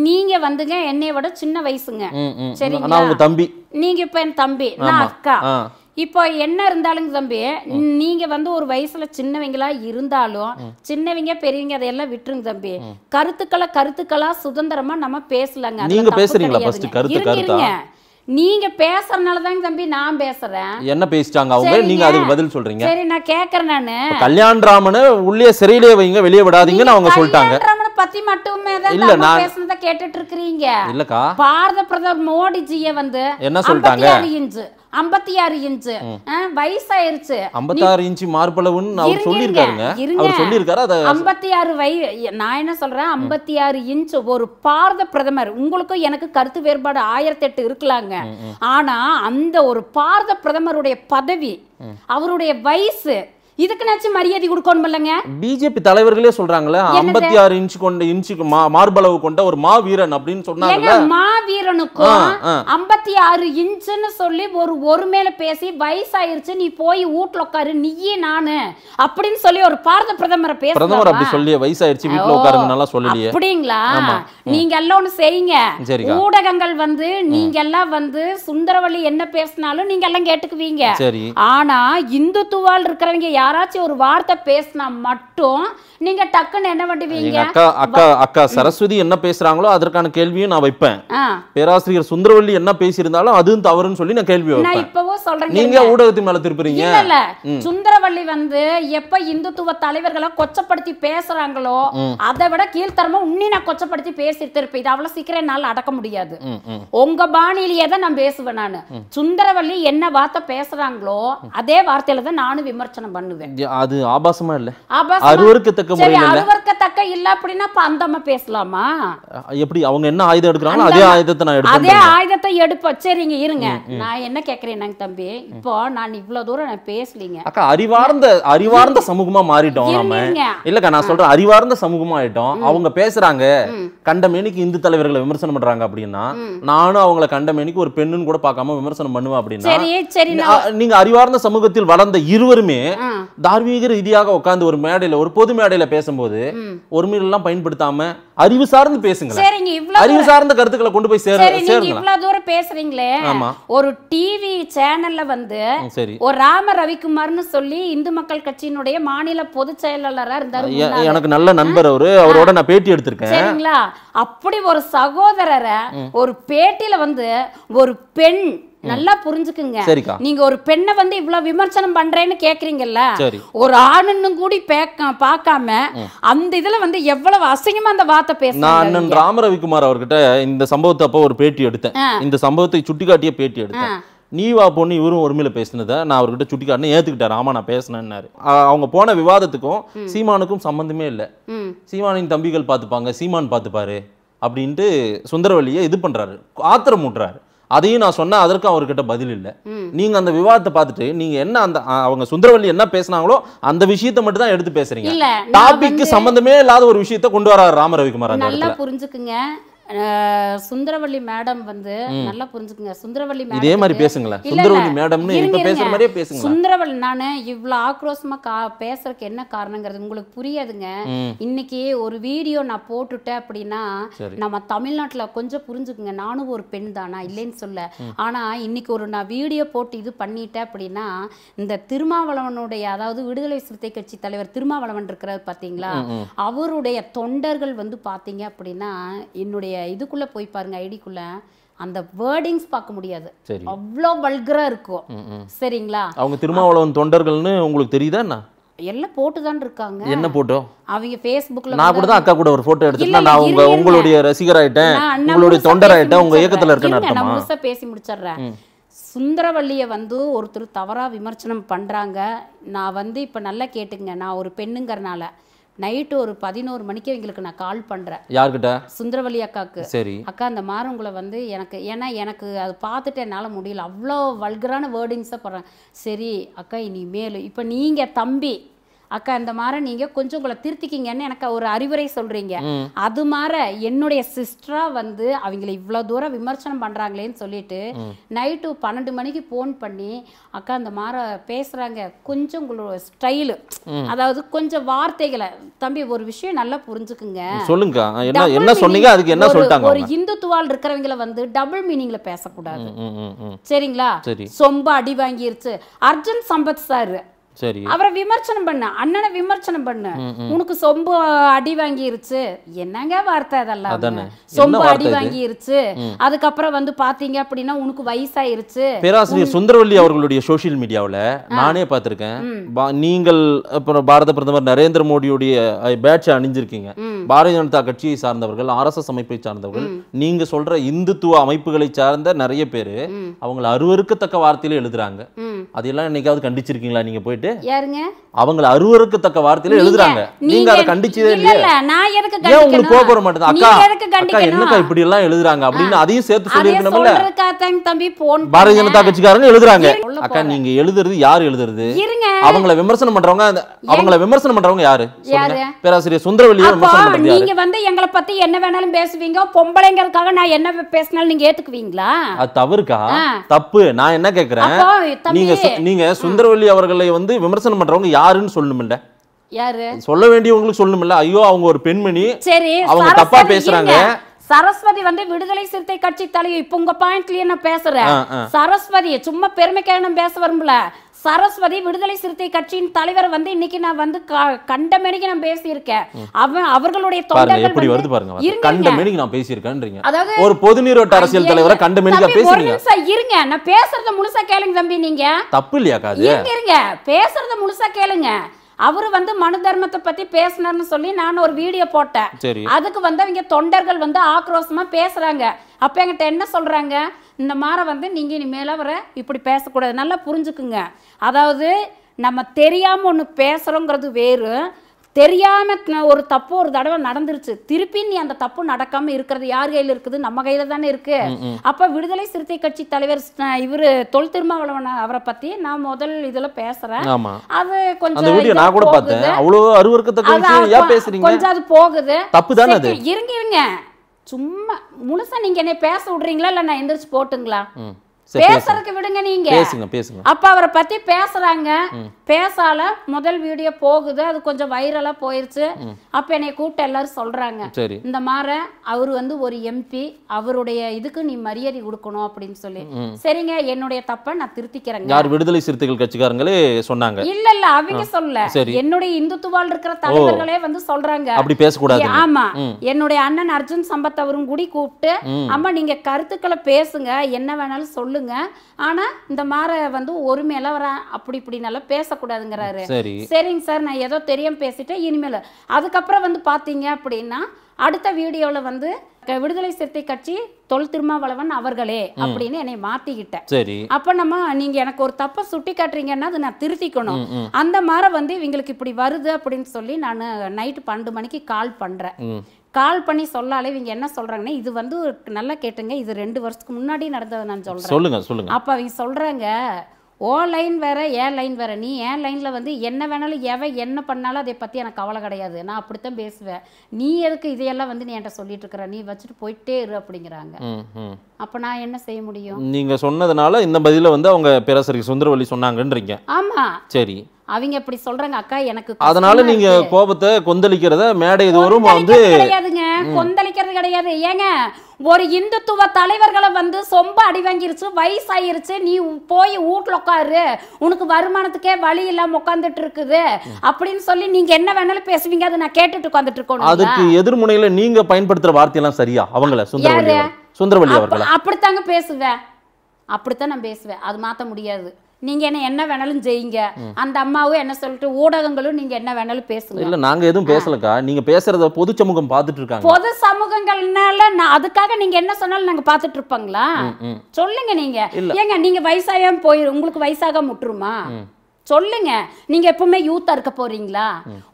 நீங்க வந்துங்க என்னைய விட சின்ன வயசுங்க சரிங்களா தம்பி நீங்க இப்ப என் தம்பி நான் அக்கா இப்போ என்ன இருந்தாலும் தம்பி நீங்க வந்து ஒரு வயசுல சின்னவங்களா இருந்தாலும் சின்னவங்க பெரியவங்க அதையெல்லாம் விட்டுருங்க தம்பி கருத்துக்களை கருத்துக்களா சுதந்திரமா நம்ம பேசலாங்க நீங்க பேசுறீங்களா நீங்க பேசுறதுனால தம்பி நான் பேசுறேன் என்ன பேசிட்டாங்க அவங்க நீங்க அதுக்கு பதில் சொல்றீங்க சரி நான் கேக்குறேன் நானு கல்யாண் ராமனை உள்ளே சிறையிலே வைங்க வெளியே விடாதீங்கன்னு அவங்க சொல்லிட்டாங்க பத்தி மட்டுமே தான் பேசுனத கேட்டுட்டு இருக்கிறீங்க இல்லக்கா பாரத பிரதமர் ஜிய வந்து என்ன சொல்றாங்க இன்ச்சு ஐம்பத்தி ஆறு இன்ச்சு வயசாயிருச்சு ஐம்பத்தி ஆறு இன்ச்சு மார்பளவுன்னு அவர் சொல்லியிருக்காருங்க அவர் சொல்லியிருக்காரு அதை ஐம்பத்தி ஆறு வய நான் என்ன சொல்றேன் ஐம்பத்தி ஆறு இன்ச் ஒரு பாரத பிரதமர் உங்களுக்கும் எனக்கு கருத்து வேறுபாடு ஆயிரத்தி எட்டு இருக்கலாங்க ஆனா அந்த ஒரு பாரத பிரதமருடைய பதவி அவருடைய வயசு இதுக்குனாச்சும் மரியாதை கொடுக்கணும் இல்லைங்க பிஜேபி தலைவர்களே சொல்றாங்களே ஐம்பத்தி ஆறு இன்ச்சு கொண்ட இன்ச்சுக்கு மார்பளவு கொண்ட ஒரு மா வீரன் அப்படின்னு சொன்னாங்க மா வீரனுக்கும் ஐம்பத்தி ஆறு இன்ச்சுன்னு சொல்லி ஒரு ஒரு மேல பேசி வயசாயிருச்சு நீ போய் வீட்டுல உட்காரு நீயே நானு அப்படின்னு சொல்லி ஒரு பாரத பிரதமரை பேச பிரதமர் அப்படி சொல்லி வயசாயிருச்சு வீட்டுல உட்காருங்க நல்லா சொல்லலையே அப்படிங்களா நீங்க எல்லாம் ஒண்ணு செய்யுங்க ஊடகங்கள் வந்து நீங்க எல்லாம் வந்து சுந்தரவள்ளி என்ன பேசினாலும் நீங்க எல்லாம் கேட்டுக்குவீங்க ஆனா இந்துத்துவால் இருக்கிறவங்க யாராச்சும் ஒரு வார்த்தை பேசினா மட்டும் நீங்க டக்குன்னு என்ன பண்ணுவீங்க அக்கா அக்கா அக்கா சரஸ்வதி என்ன பேசுறாங்களோ அதற்கான கேள்வியும் நான் வைப்பேன் பேராசிரியர் சுந்தரவள்ளி என்ன பேசியிருந்தாலும் அதுவும் தவறுன்னு சொல்லி நான் கேள்வி நான் இப்பவும் சொல்றேன் நீங்க ஊடகத்தின் மேல திருப்புறீங்க இல்ல வந்து எப்ப இந்துத்துவ தலைவர்களை கொச்சப்படுத்தி பேசுறாங்களோ அதை விட கீழ்த்தரமா உன்னி நான் கொச்சப்படுத்தி பேசிட்டு இருப்பேன் இது அவ்வளவு சீக்கிரம் என்னால அடக்க முடியாது உங்க பாணியிலேயே தான் நான் பேசுவேன் நான் சுந்தரவள்ளி என்ன வார்த்தை பேசுறாங்களோ அதே வார்த்தையில தான் நானும் விமர்சனம் பண்ணுவேன் பண்ணுவேன் அது ஆபாசமா இல்ல அருவருக்கத்தக்க முறையில் அருவருக்கத்தக்க இல்ல அப்படின்னா இப்ப பேசலாமா எப்படி அவங்க என்ன ஆயுதம் எடுக்கிறாங்களோ அதே ஆயுதத்தை நான் எடுப்பேன் அதே ஆயுதத்தை எடுப்போம் சரிங்க இருங்க நான் என்ன கேக்குறேன் தம்பி இப்போ நான் இவ்வளவு தூரம் நான் பேசலீங்க அக்கா அறிவார்ந்த அறிவார்ந்த சமூகமா மாறிட்டோம் நாம இல்லக்கா நான் சொல்றேன் அறிவார்ந்த சமூகமா ஆயிட்டோம் அவங்க பேசுறாங்க கண்டமேனிக்கு இந்து தலைவர்களை விமர்சனம் பண்றாங்க அப்படின்னா நானும் அவங்கள கண்டமேனிக்கு ஒரு பெண்ணுன்னு கூட பார்க்காம விமர்சனம் பண்ணுவேன் அப்படின்னா நீங்க அறிவார்ந்த சமூகத்தில் வளர்ந்த இருவருமே தார்மீக ரீதியாக உட்காந்து ஒரு மேடையில ஒரு பொது மேடையில பேசும்போது மீறல் எல்லாம் பயன்படுத்தாம அறிவு சார்ந்து பேசுங்க அறிவு சார்ந்த கருத்துக்களை கொண்டு போய் சேர சேருங்க இவ்வளவு தூரம் பேசுறீங்களே ஒரு டிவி சேனல்ல வந்து ஒரு ராம ரவிக்குமார்னு சொல்லி இந்து மக்கள் கட்சியினுடைய மாநில பொதுச் செயலாளரா இருந்தாரு எனக்கு நல்ல நண்பர் அவரு அவரோட நான் பேட்டி எடுத்திருக்கேன் சரிங்களா அப்படி ஒரு சகோதரரை ஒரு பேட்டியில வந்து ஒரு பெண் நல்லா புரிஞ்சுக்குங்க நீங்க ஒரு பெண்ணை வந்து இவ்வளவு விமர்சனம் பண்றேன்னு கேக்குறீங்கல்ல ஒரு ஆணுன்னு கூடி பார்க்காம அந்த இதுல வந்து எவ்வளவு அசிங்கமா அந்த வார்த்தை பேச நான் அண்ணன் ராம ரவிக்குமார் அவர்கிட்ட இந்த சம்பவத்தை அப்போ ஒரு பேட்டி எடுத்தேன் இந்த சம்பவத்தை சுட்டிக்காட்டிய பேட்டி எடுத்தேன் நீ வா பொண்ணு இவரும் ஒருமையில பேசினத நான் அவர்கிட்ட சுட்டி காட்டினேன் ஏத்துக்கிட்டாரு ஆமா நான் பேசினேன்னாரு அவங்க போன விவாதத்துக்கும் சீமானுக்கும் சம்பந்தமே இல்லை சீமானின் தம்பிகள் பார்த்துப்பாங்க சீமான் பார்த்துப்பாரு அப்படின்ட்டு சுந்தரவல்லியை இது பண்றாரு ஆத்திரம் மூட்டுறாரு அதையும் நான் சொன்னால் அதற்கும் அவர்கிட்ட பதில் இல்லை நீங்கள் அந்த விவாதத்தை பார்த்துட்டு நீங்கள் என்ன அந்த அவங்க சுந்தரவல்லி என்ன பேசினாங்களோ அந்த விஷயத்தை மட்டும் தான் எடுத்து பேசுறீங்க டாபிக் சம்மந்தமே இல்லாத ஒரு விஷயத்தை கொண்டு வர ராம ரவிக்குமார் நல்லா புரிஞ்சுக்குங்க சுந்தரவள்ளி மேடம் வந்து நல்லா புரிஞ்சுக்குங்க சுந்தரவள்ளி மேடம் இதே மாதிரி பேசுங்களேன் சுந்தரவள்ளி மேடம்னு இப்ப பேசுற மாதிரியே பேசுங்க சுந்தரவள்ளி நான் இவ்வளவு ஆக்ரோஷமா கா பேசுறதுக்கு என்ன காரணங்கிறது உங்களுக்கு புரியாதுங்க இன்னைக்கு ஒரு வீடியோ நான் போட்டுட்டேன் அப்படின்னா நம்ம தமிழ்நாட்டுல கொஞ்சம் புரிஞ்சுக்குங்க நானும் ஒரு பெண் தானா இல்லைன்னு சொல்ல ஆனா இன்னைக்கு ஒரு நான் வீடியோ போட்டு இது பண்ணிட்டேன் அப்படின்னா இந்த திருமாவளவனுடைய அதாவது விடுதலை சிறுத்தை கட்சி தலைவர் திருமாவளவன் இருக்கிறார் பாத்தீங்களா அவருடைய தொண்டர்கள் வந்து பாத்தீங்க அப்படின்னா என்னுடைய இதுக்குள்ளே போய் பாருங்கள் ஐடிக்குள்ளே அந்த வேர்டிங்ஸ் பார்க்க முடியாது அவ்வளோ வல்கரா இருக்கும் சரிங்களா அவங்க திருமாவளவன் தொண்டர்கள்னு உங்களுக்கு தெரியுதா என்ன எல்லாம் போட்டு தான் இருக்காங்க என்ன போட்டோ அவங்க ஃபேஸ்புக்ல நான் கூட தான் அக்கா கூட ஒரு போட்டோ எடுத்துட்டு நான் உங்க உங்களுடைய ரசிகர் ஆயிட்டேன் உங்களுடைய தொண்டர் ஆயிட்டேன் உங்க இயக்கத்துல இருக்கேன்னு அர்த்தமா நான் முழுசா பேசி முடிச்சிடுறேன் சுந்தரவள்ளியை வந்து ஒருத்தர் தவறாக விமர்சனம் பண்ணுறாங்க நான் வந்து இப்போ நல்லா கேட்டுங்க நான் ஒரு பெண்ணுங்கிறனால நைட்டு ஒரு பதினோரு மணிக்கு எங்களுக்கு நான் கால் பண்ணுறேன் யாருக்கிட்ட சுந்தரவல்லி அக்காவுக்கு சரி அக்கா அந்த மாதிரி உங்களை வந்து எனக்கு ஏன்னா எனக்கு அது பார்த்துட்டு என்னால் முடியல அவ்வளோ வல்கரான வேர்டிங்ஸாக போடுறேன் சரி அக்கா இனிமேல் இப்போ நீங்கள் தம்பி அக்கா இந்த மாதிரி நீங்க கொஞ்சம் உங்களை திருத்திக்கிங்கன்னு எனக்கு ஒரு அறிவுரை சொல்றீங்க அது மாதிரி என்னுடைய சிஸ்டரா வந்து அவங்களை இவ்வளவு தூரம் விமர்சனம் பண்றாங்களேன்னு சொல்லிட்டு நைட்டு பன்னெண்டு மணிக்கு போன் பண்ணி அக்கா இந்த மாதிரி பேசுறாங்க கொஞ்சம் உங்களோட ஸ்டைலு அதாவது கொஞ்சம் வார்த்தைகளை தம்பி ஒரு விஷயம் நல்லா புரிஞ்சுக்குங்க சொல்லுங்க என்ன சொன்னீங்க அதுக்கு என்ன சொல்லிட்டாங்க ஒரு இந்துத்துவால் இருக்கிறவங்கள வந்து டபுள் மீனிங்ல பேசக்கூடாது சரிங்களா சொம்ப அடி வாங்கிருச்சு அர்ஜுன் சம்பத் சார் சரி அவரை விமர்சனம் பண்ண அண்ணனை விமர்சனம் பண்ணு உனக்கு சொம்பு அடி வாங்கிருச்சு என்னங்க வார்த்தை அதெல்லாம் சொம்பு அடி வாங்கிருச்சு அதுக்கப்புறம் வந்து பாத்தீங்க அப்படின்னா உனக்கு வயசாயிருச்சு பேராசிரியர் சுந்தரவல்லி அவர்களுடைய சோசியல் மீடியாவில் நானே பார்த்துருக்கேன் நீங்கள் அப்புறம் பாரத பிரதமர் நரேந்திர மோடியுடைய பேட்ச் அணிஞ்சிருக்கீங்க பாரதிய ஜனதா கட்சியை சார்ந்தவர்கள் ஆர்எஸ்எஸ் அமைப்பை சார்ந்தவர்கள் நீங்க சொல்ற இந்துத்துவ அமைப்புகளை சார்ந்த நிறைய பேர் அவங்களை அருவருக்கத்தக்க வார்த்தையில எழுதுறாங்க அதெல்லாம் என்னைக்காவது கண்டிச்சிருக்கீங்களா நீங்க போயிட்டு சொல்லிட்டு யாருங்க அவங்கள அருவருக்கத்தக்க வார்த்தையில எழுதுறாங்க நீங்க அதை கண்டிச்சதே நான் எதுக்கு கண்டிக்கணும் உங்களுக்கு கோபம் என்னக்கா இப்படி எல்லாம் எழுதுறாங்க அதையும் சேர்த்து தம்பி போன் பாரதிய ஜனதா கட்சிக்காரங்க எழுதுறாங்க அக்கா நீங்க எழுதுறது யார் எழுதுறது அவங்கள விமர்சனம் பண்றவங்க அவங்கள விமர்சனம் பண்றவங்க யாரு பேராசிரியர் சுந்தரவெளியை விமர்சனம் நீங்க வந்து எங்களை பத்தி என்ன வேணாலும் பேசுவீங்க பொம்பளைங்களுக்காக நான் என்ன பேசினாலும் நீங்க ஏத்துக்குவீங்களா அது தவறுக்கா தப்பு நான் என்ன கேக்குறேன் நீங்க நீங்க சுந்தரவெளி அவர்களை வந்து வந்து விமர்சனம் பண்றவங்க யாருன்னு சொல்லணும்ல யாரு சொல்ல வேண்டியவங்களுக்கு சொல்லணும்ல ஐயோ அவங்க ஒரு பெண்மணி சரி அவங்க தப்பா பேசுறாங்க சரஸ்வதி வந்து விடுதலை சிறுத்தை கட்சி தலைவர் இப்ப உங்க பாயிண்ட்லயே நான் பேசுறேன் சரஸ்வதி சும்மா பெருமைக்காக பேச வரும்ல சரஸ்வதி விடுதலை சிறுத்தை கட்சியின் தலைவர் வந்து இன்னைக்கு நான் வந்து கண்டமேனிக்கு நான் பேசியிருக்கேன் அவன் அவர்களுடைய தொண்டர்கள் எப்படி வருது பாருங்க கண்டமேனிக்கு நான் பேசியிருக்கேன்றீங்க அதாவது ஒரு பொது நீரோட்ட அரசியல் தலைவரை கண்டமேனிக்கு பேசுறீங்க இருங்க நான் பேசுறத முழுசா கேளுங்க தம்பி நீங்க தப்பு இல்லையா காது இருங்க பேசுறத முழுசா கேளுங்க அவரு வந்து மனு தர்மத்தை பத்தி பேசினார்னு சொல்லி நான் ஒரு வீடியோ போட்டேன் அதுக்கு வந்து அவங்க தொண்டர்கள் வந்து ஆக்ரோஷமா பேசுறாங்க அப்ப எங்கிட்ட என்ன சொல்றாங்க இந்த மாதிரி வந்து நீங்க இனிமேல வர இப்படி பேசக்கூடாது நல்லா புரிஞ்சுக்குங்க அதாவது நம்ம தெரியாம ஒன்று பேசுறோங்கிறது வேறு தெரியாமல் ஒரு தப்பு ஒரு தடவை நடந்துருச்சு திருப்பி நீ அந்த தப்பு நடக்காமல் இருக்கிறது யார் கையில் இருக்குது நம்ம கையில் தானே இருக்கு அப்போ விடுதலை சிறுத்தை கட்சி தலைவர் இவர் தொல் திருமாவளவன் அவரை பற்றி நான் முதல் இதில் பேசுகிறேன் அது கொஞ்சம் நான் கூட பார்த்தேன் அவ்வளோ கொஞ்சம் அது போகுது தப்பு தானே இருங்க இருங்க சும்மா முழுசா நீங்க என்ன பேச விடுறீங்களா இல்ல நான் எந்திரிச்சு போட்டுங்களா பேசுறதுக்கு விடுங்க நீங்க பேசுங்க பேசுங்க அப்ப அவரை பத்தி பேசுறாங்க பேசால முதல் வீடியோ போகுது அது கொஞ்சம் வைரலா போயிருச்சு அப்ப என்னை கூப்பிட்டு எல்லாரும் சொல்றாங்க இந்த மாதிரி அவர் வந்து ஒரு எம்பி அவருடைய இதுக்கு நீ மரியாதை கொடுக்கணும் அப்படின்னு சொல்லி சரிங்க என்னுடைய தப்ப நான் திருத்திக்கிறேங்க யார் விடுதலை சிறுத்தைகள் கட்சிக்காரங்களே சொன்னாங்க இல்ல இல்ல அவங்க சொல்ல என்னுடைய இந்துத்துவால் இருக்கிற தலைவர்களே வந்து சொல்றாங்க அப்படி பேசக்கூடாது ஆமா என்னுடைய அண்ணன் அர்ஜுன் சம்பத் அவரும் கூடி கூப்பிட்டு அம்மா நீங்க கருத்துக்களை பேசுங்க என்ன வேணாலும் சொல்லுங்க உண்டுங்க ஆனா இந்த மாற வந்து ஒருமையில வர அப்படி நல்லா பேசக்கூடாதுங்கிறாரு சரிங்க சார் நான் ஏதோ தெரியாம பேசிட்டேன் இனிமேல் அதுக்கப்புறம் வந்து பாத்தீங்க அப்படின்னா அடுத்த வீடியோல வந்து விடுதலை சிறுத்தை கட்சி தொல் திருமாவளவன் அவர்களே அப்படின்னு என்னை மாத்திக்கிட்டேன் அப்ப நம்ம நீங்க எனக்கு ஒரு தப்ப சுட்டி காட்டுறீங்கன்னா அது நான் திருத்திக்கணும் அந்த மாதிரி வந்து இவங்களுக்கு இப்படி வருது அப்படின்னு சொல்லி நான் நைட்டு பன்னெண்டு மணிக்கு கால் பண்றேன் கால் பண்ணி சொல்லாலே இவங்க என்ன சொல்கிறாங்கன்னா இது வந்து நல்லா கேட்டுங்க இது ரெண்டு வருஷத்துக்கு முன்னாடி நடந்ததை நான் சொல்கிறேன் சொல்லுங்க சொல்லுங்க அப்போ அவங்க சொல்கிறாங்க ஓ லைன் வேற ஏ லைன் வேற நீ ஏன் லைனில் வந்து என்ன வேணாலும் எவன் என்ன பண்ணாலும் அதை பற்றி எனக்கு கவலை கிடையாது நான் அப்படித்தான் பேசுவேன் நீ எதுக்கு இதையெல்லாம் வந்து நீ என்கிட்ட சொல்லிட்டு இருக்கிற நீ வச்சுட்டு போயிட்டே இரு அப்படிங்கிறாங்க அப்போ நான் என்ன செய்ய முடியும் நீங்கள் சொன்னதுனால இந்த பதிலில் வந்து அவங்க பேராசிரியர் சுந்தரவல்லி சொன்னாங்கன்றீங்க ஆமாம் சரி அவங்க இப்படி சொல்றாங்க அக்கா எனக்கு அதனால நீங்க கோபத்தை கொந்தளிக்கிறத மேடை தோறும் வந்து கிடையாதுங்க கொந்தளிக்கிறது கிடையாது ஏங்க ஒரு இந்துத்துவ தலைவர்களை வந்து சொம்ப அடி வாங்கிருச்சு வயசாயிருச்சு நீ போய் வீட்டுல உட்காரு உனக்கு வருமானத்துக்கே வழி இல்லாம உட்காந்துட்டு இருக்குது அப்படின்னு சொல்லி நீங்க என்ன வேணாலும் பேசுவீங்க அதை நான் கேட்டுட்டு உட்காந்துட்டு இருக்கோம் அதுக்கு எதிர்முனையில நீங்க பயன்படுத்துற வார்த்தையெல்லாம் சரியா அவங்கள சுந்தர சுந்தரவல்லி அவர்கள் அப்படித்தாங்க பேசுவேன் அப்படித்தான் நான் பேசுவேன் அது மாற்ற முடியாது நீங்க என்ன என்ன வேணாலும் செய்யுங்க அந்த அம்மாவும் என்ன சொல்லிட்டு ஊடகங்களும் நீங்க என்ன வேணாலும் பேசுங்க இல்ல நாங்க எதுவும் பேசலக்கா நீங்க பேசுறத பொது சமூகம் பாத்துட்டு இருக்காங்க பொது சமூகங்கள்னால அதுக்காக நீங்க என்ன சொன்னாலும் நாங்க பாத்துட்டு இருப்பாங்களா சொல்லுங்க நீங்க ஏங்க நீங்க வயசாயம் போயிரு உங்களுக்கு வயசாக முட்டுருமா சொல்லுங்க நீங்க எப்பவுமே யூத்தா இருக்க போறீங்களா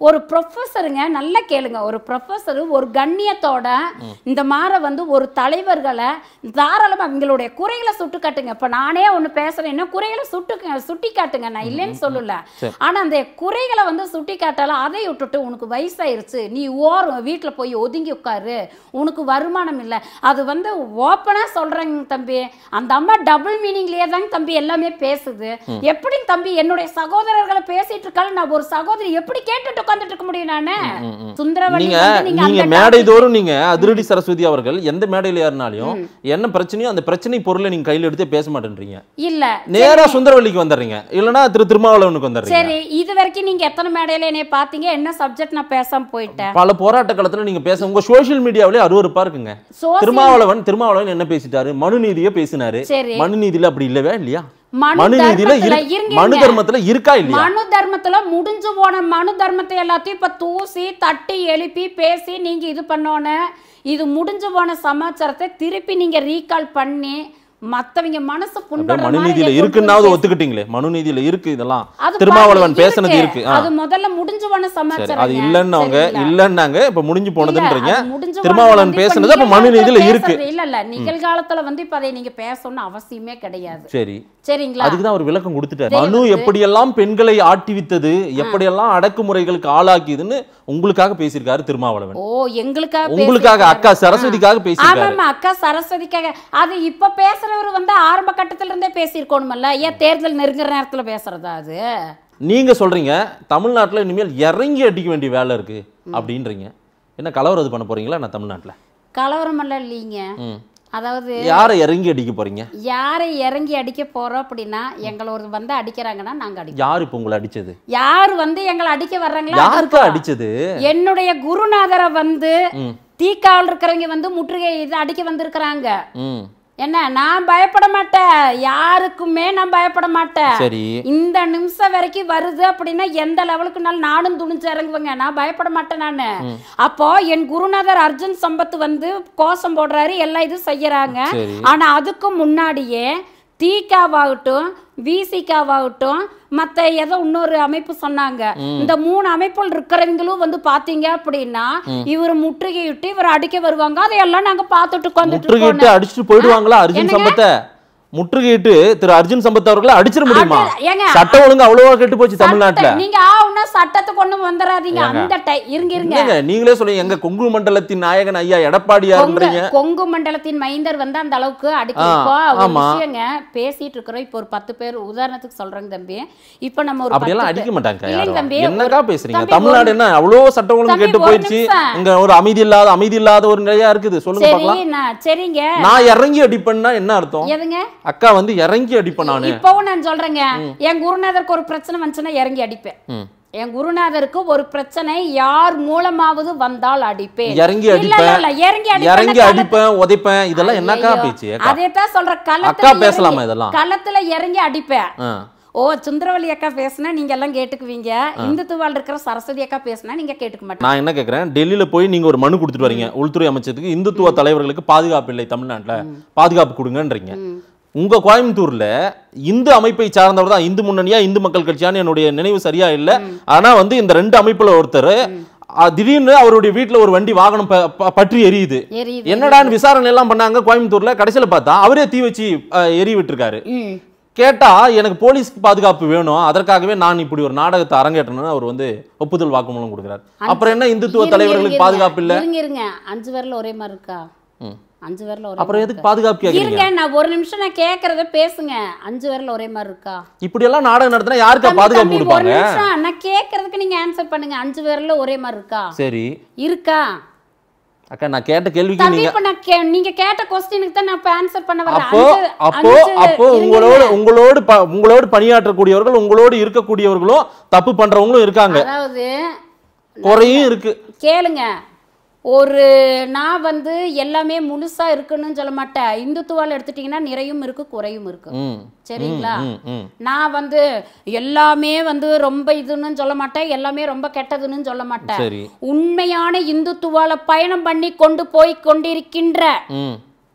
ஒரு ப்ரொஃபஸருங்க நல்லா கேளுங்க ஒரு ப்ரொஃபஸர் ஒரு கண்ணியத்தோட இந்த மாற வந்து ஒரு தலைவர்களை தாராளமா அவங்களுடைய குறைகளை சுட்டு காட்டுங்க இப்ப நானே ஒண்ணு பேசுறேன்னா குறைகளை சுட்டு சுட்டி காட்டுங்க நான் இல்லைன்னு சொல்லல ஆனா அந்த குறைகளை வந்து சுட்டி காட்டாலும் அதை விட்டுட்டு உனக்கு வயசாயிருச்சு நீ ஓர் வீட்டுல போய் ஒதுங்கி உட்காரு உனக்கு வருமானம் இல்லை அது வந்து ஓப்பனா சொல்றேங்க தம்பி அந்த அம்மா டபுள் மீனிங்லயே தாங்க தம்பி எல்லாமே பேசுது எப்படி தம்பி என்னுடைய சகோதரர்களை பேசிட்டு இருக்காங்க நான் ஒரு சகோதரி எப்படி கேட்டுட்டு உட்கார்ந்துட்டு இருக்க முடியும் நானு சுந்தரவழி நீங்க மேடை தோறும் நீங்க அதிரடி சரஸ்வதி அவர்கள் எந்த மேடையில ஏறினாலையும் என்ன பிரச்சனையோ அந்த பிரச்சனை பொருளை நீங்க கையில எடுத்து பேச மாட்டேன்றீங்க இல்ல நேரா சுந்தரவள்ளிக்கு வந்துடுறீங்க இல்லனா திரு திருமாவளவனுக்கு வந்துடுறீங்க சரி இது வரைக்கும் நீங்க எத்தனை மேடையில என்னை பாத்தீங்க என்ன சப்ஜெக்ட் நான் பேசாம போயிட்டேன் பல போராட்ட காலத்துல நீங்க பேச உங்க சோசியல் மீடியாவிலே அருவருப்பா இருக்குங்க திருமாவளவன் திருமாவளவன் என்ன பேசிட்டாரு மனுநீதியை பேசினாரு மனுநீதியில அப்படி இல்லவே இல்லையா மனு நீதியில மனு தர்மத்துல இருக்கா இல்லையா மனு தர்மத்துல முடிஞ்சு போன மனு தர்மத்தை எல்லாத்தையும் இப்ப தூசி தட்டி எழுப்பி பேசி நீங்க இது பண்ணோன்னு இது முடிஞ்சு போன சமாச்சாரத்தை திருப்பி நீங்க ரீகால் பண்ணி மத்தவங்க மனசு புண்படுற மனுநீதியில இருக்குன்னாவது ஒத்துக்கிட்டீங்களே மனுநீதியில இருக்கு இதெல்லாம் திருமாவளவன் பேசுனது இருக்கு அது முதல்ல முடிஞ்சவன சமாச்சாரம் அது இல்லன்னாங்க இல்லன்னாங்க இப்ப முடிஞ்சு போனதுன்றீங்க திருமாவளவன் பேசுனது அப்ப மனுநீதியில இருக்கு இல்ல இல்ல நிகழ்காலத்துல வந்து இப்ப அதை நீங்க பேசணும் அவசியமே கிடையாது சரி சரிங்களா அதுக்கு தான் அவர் விளக்கம் கொடுத்துட்டாரு மனு எப்படியெல்லாம் பெண்களை ஆட்டிவித்தது எப்படியெல்லாம் அடக்குமுறைகளுக்கு ஆளாக்கியதுன்னு உங்களுக்காக பேசியிருக்காரு திருமாவளவன் ஓ எங்களுக்காக உங்களுக்காக அக்கா சரஸ்வதிக்காக பேசியிருக்காரு அக்கா சரஸ்வதிக்காக அது இப்ப பேச பேசுகிறவர் வந்து ஆரம்ப இருந்தே பேசியிருக்கணுமல்ல ஏன் தேர்தல் நெருங்குற நேரத்தில் பேசுறதா அது நீங்க சொல்றீங்க தமிழ்நாட்டில் இனிமேல் இறங்கி அடிக்க வேண்டிய வேலை இருக்கு அப்படின்றீங்க என்ன கலவரம் இது பண்ண போறீங்களா நான் தமிழ்நாட்டில் இல்ல இல்லைங்க அதாவது யாரை இறங்கி அடிக்க போறீங்க யாரை இறங்கி அடிக்க போறோம் அப்படின்னா எங்களை ஒரு வந்து அடிக்கிறாங்கன்னா நாங்க அடிக்க யாரு இப்ப உங்களை அடிச்சது யாரு வந்து எங்களை அடிக்க வர்றாங்களா யாருக்கா அடிச்சது என்னுடைய குருநாதரை வந்து தீக்காவல் இருக்கிறவங்க வந்து முற்றுகை இது அடிக்க வந்திருக்கிறாங்க என்ன நான் பயப்பட மாட்டேன் யாருக்குமே நான் பயப்பட மாட்டேன் இந்த நிமிஷம் வரைக்கும் வருது அப்படின்னா எந்த லெவலுக்குனாலும் நானும் துணிஞ்சு இறங்குவேங்க நான் பயப்பட மாட்டேன் நான் அப்போ என் குருநாதர் அர்ஜுன் சம்பத் வந்து கோஷம் போடுறாரு எல்லாம் இதுவும் செய்யறாங்க ஆனா அதுக்கு முன்னாடியே தீக்காவாகட்டும் விசிகாவாகட்டும் மற்ற ஏதோ இன்னொரு அமைப்பு சொன்னாங்க இந்த மூணு அமைப்புகள் இருக்கிறவங்களும் வந்து பாத்தீங்க அப்படின்னா இவர் முற்றுகையிட்டு இவர் அடிக்க வருவாங்க அதையெல்லாம் நாங்க பாத்துட்டு உட்காந்துட்டு அடிச்சுட்டு போயிடுவாங்களா அர்ஜுன் சம்பத்தை முற்றுகையிட்டு திரு அர்ஜுன் சம்பத் அவர்களை அடிச்சிட முடியுமா சட்டம் ஒழுங்கு அவ்வளவா கெட்டு போச்சு தமிழ்நாட்டுல நீங்க ஆவுனா சட்டத்தை கொண்டு வந்துறாதீங்க அந்த இருங்க இருங்க நீங்களே சொல்லுங்க எங்க கொங்கு மண்டலத்தின் நாயகன் ஐயா எடப்பாடியாருன்றீங்க கொங்கு மண்டலத்தின் மைந்தர் வந்து அந்த அளவுக்கு அடிக்கிறப்போங்க பேசிட்டு இருக்கிறோம் இப்போ ஒரு பத்து பேர் உதாரணத்துக்கு சொல்றாங்க தம்பி இப்ப நம்ம ஒரு அப்படியெல்லாம் அடிக்க மாட்டாங்க தம்பி என்னக்கா பேசுறீங்க தமிழ்நாடு என்ன அவ்வளவு சட்டம் ஒழுங்கு கெட்டு போயிடுச்சு இங்க ஒரு அமைதி இல்லாத அமைதி இல்லாத ஒரு நிலையா இருக்குது சொல்லுங்க சரிங்க நான் இறங்கி அடிப்பேன்னா என்ன அர்த்தம் எதுங்க அக்கா வந்து இறங்கி அடிப்பேன் நான் இப்பவும் நான் சொல்றேங்க என் குருநாதருக்கு ஒரு பிரச்சனை வந்துச்சுன்னா இறங்கி அடிப்பேன் என் குருநாதருக்கு ஒரு பிரச்சனை யார் மூலமாவது வந்தால் அடிப்பேன் இறங்கி அடிப்பேன் இறங்கி இறங்கி அடிப்பேன் உதைப்பேன் இதெல்லாம் என்னக்கா பேச்சு அதே தான் சொல்ற களத்துல பேசலாமா இதெல்லாம் களத்துல இறங்கி அடிப்பேன் ஓ சுந்தரவல்லி அக்கா பேசுனா நீங்க எல்லாம் கேட்டுக்குவீங்க இந்துத்துவால் இருக்கிற சரஸ்வதி அக்கா பேசுனா நீங்க கேட்டுக்க மாட்டேன் நான் என்ன கேக்குறேன் டெல்லியில போய் நீங்க ஒரு மனு கொடுத்துட்டு வரீங்க உள்துறை அமைச்சருக்கு இந்துத்துவ தலைவர்களுக்கு பாதுகாப்பு இல்லை தமிழ்நாட்டுல பாதுகாப்பு கொடுங்கன்றீங்க உங்கள் கோயம்புத்தூரில் இந்து அமைப்பை சார்ந்தவர் தான் இந்து முன்னணியா இந்து மக்கள் கட்சியான்னு என்னுடைய நினைவு சரியா இல்லை ஆனால் வந்து இந்த ரெண்டு அமைப்பில் ஒருத்தர் திடீர்னு அவருடைய வீட்டில் ஒரு வண்டி வாகனம் பற்றி எரியுது என்னடான்னு விசாரணை எல்லாம் பண்ணாங்க கோயம்புத்தூர்ல கடைசியில் பார்த்தா அவரே தீ வச்சு எரி விட்டுருக்காரு கேட்டா எனக்கு போலீஸ் பாதுகாப்பு வேணும் அதற்காகவே நான் இப்படி ஒரு நாடகத்தை அரங்கேற்றணும் அவர் வந்து ஒப்புதல் வாக்குமூலம் கொடுக்குறாரு அப்புறம் என்ன இந்துத்துவ தலைவர்களுக்கு பாதுகாப்பு இல்லை இருங்க அஞ்சு பேர்ல ஒரே மாதிரி இருக்கா அஞ்சு விரல ஒரு அப்புறம் எதுக்கு பாதுகாப்பு கேக்குறீங்க நான் ஒரு நிமிஷம் நான் கேக்குறத பேசுங்க அஞ்சு விரல ஒரே மாதிரி இருக்கா இப்படி எல்லாம் நாடகம் நடத்தினா யாருக்கு பாதுகாப்பு கொடுப்பாங்க நான் கேக்குறதுக்கு நீங்க ஆன்சர் பண்ணுங்க அஞ்சு விரல ஒரே மாதிரி இருக்கா சரி இருக்கா அக்கா நான் கேட்ட கேள்விக்கு நீங்க நீங்க கேட்ட क्वेश्चनக்கு தான் நான் ஆன்சர் பண்ண வரேன் அப்போ அப்போ அப்போ உங்களோட உங்களோட உங்களோட பணியாற்றக்கூடியவர்கள் உங்களோட இருக்கக்கூடியவர்களும் தப்பு பண்றவங்களும் இருக்காங்க அதாவது குறையும் இருக்கு கேளுங்க ஒரு நான் வந்து எல்லாமே முழுசா இருக்குன்னு சொல்ல மாட்டேன் இந்துத்துவால எடுத்துட்டீங்கன்னா நிறையும் இருக்கு குறையும் இருக்கு சரிங்களா நான் வந்து எல்லாமே வந்து ரொம்ப இதுன்னு சொல்ல மாட்டேன் எல்லாமே ரொம்ப கெட்டதுன்னு சொல்ல மாட்டேன் உண்மையான இந்துத்துவால பயணம் பண்ணி கொண்டு போய் கொண்டிருக்கின்ற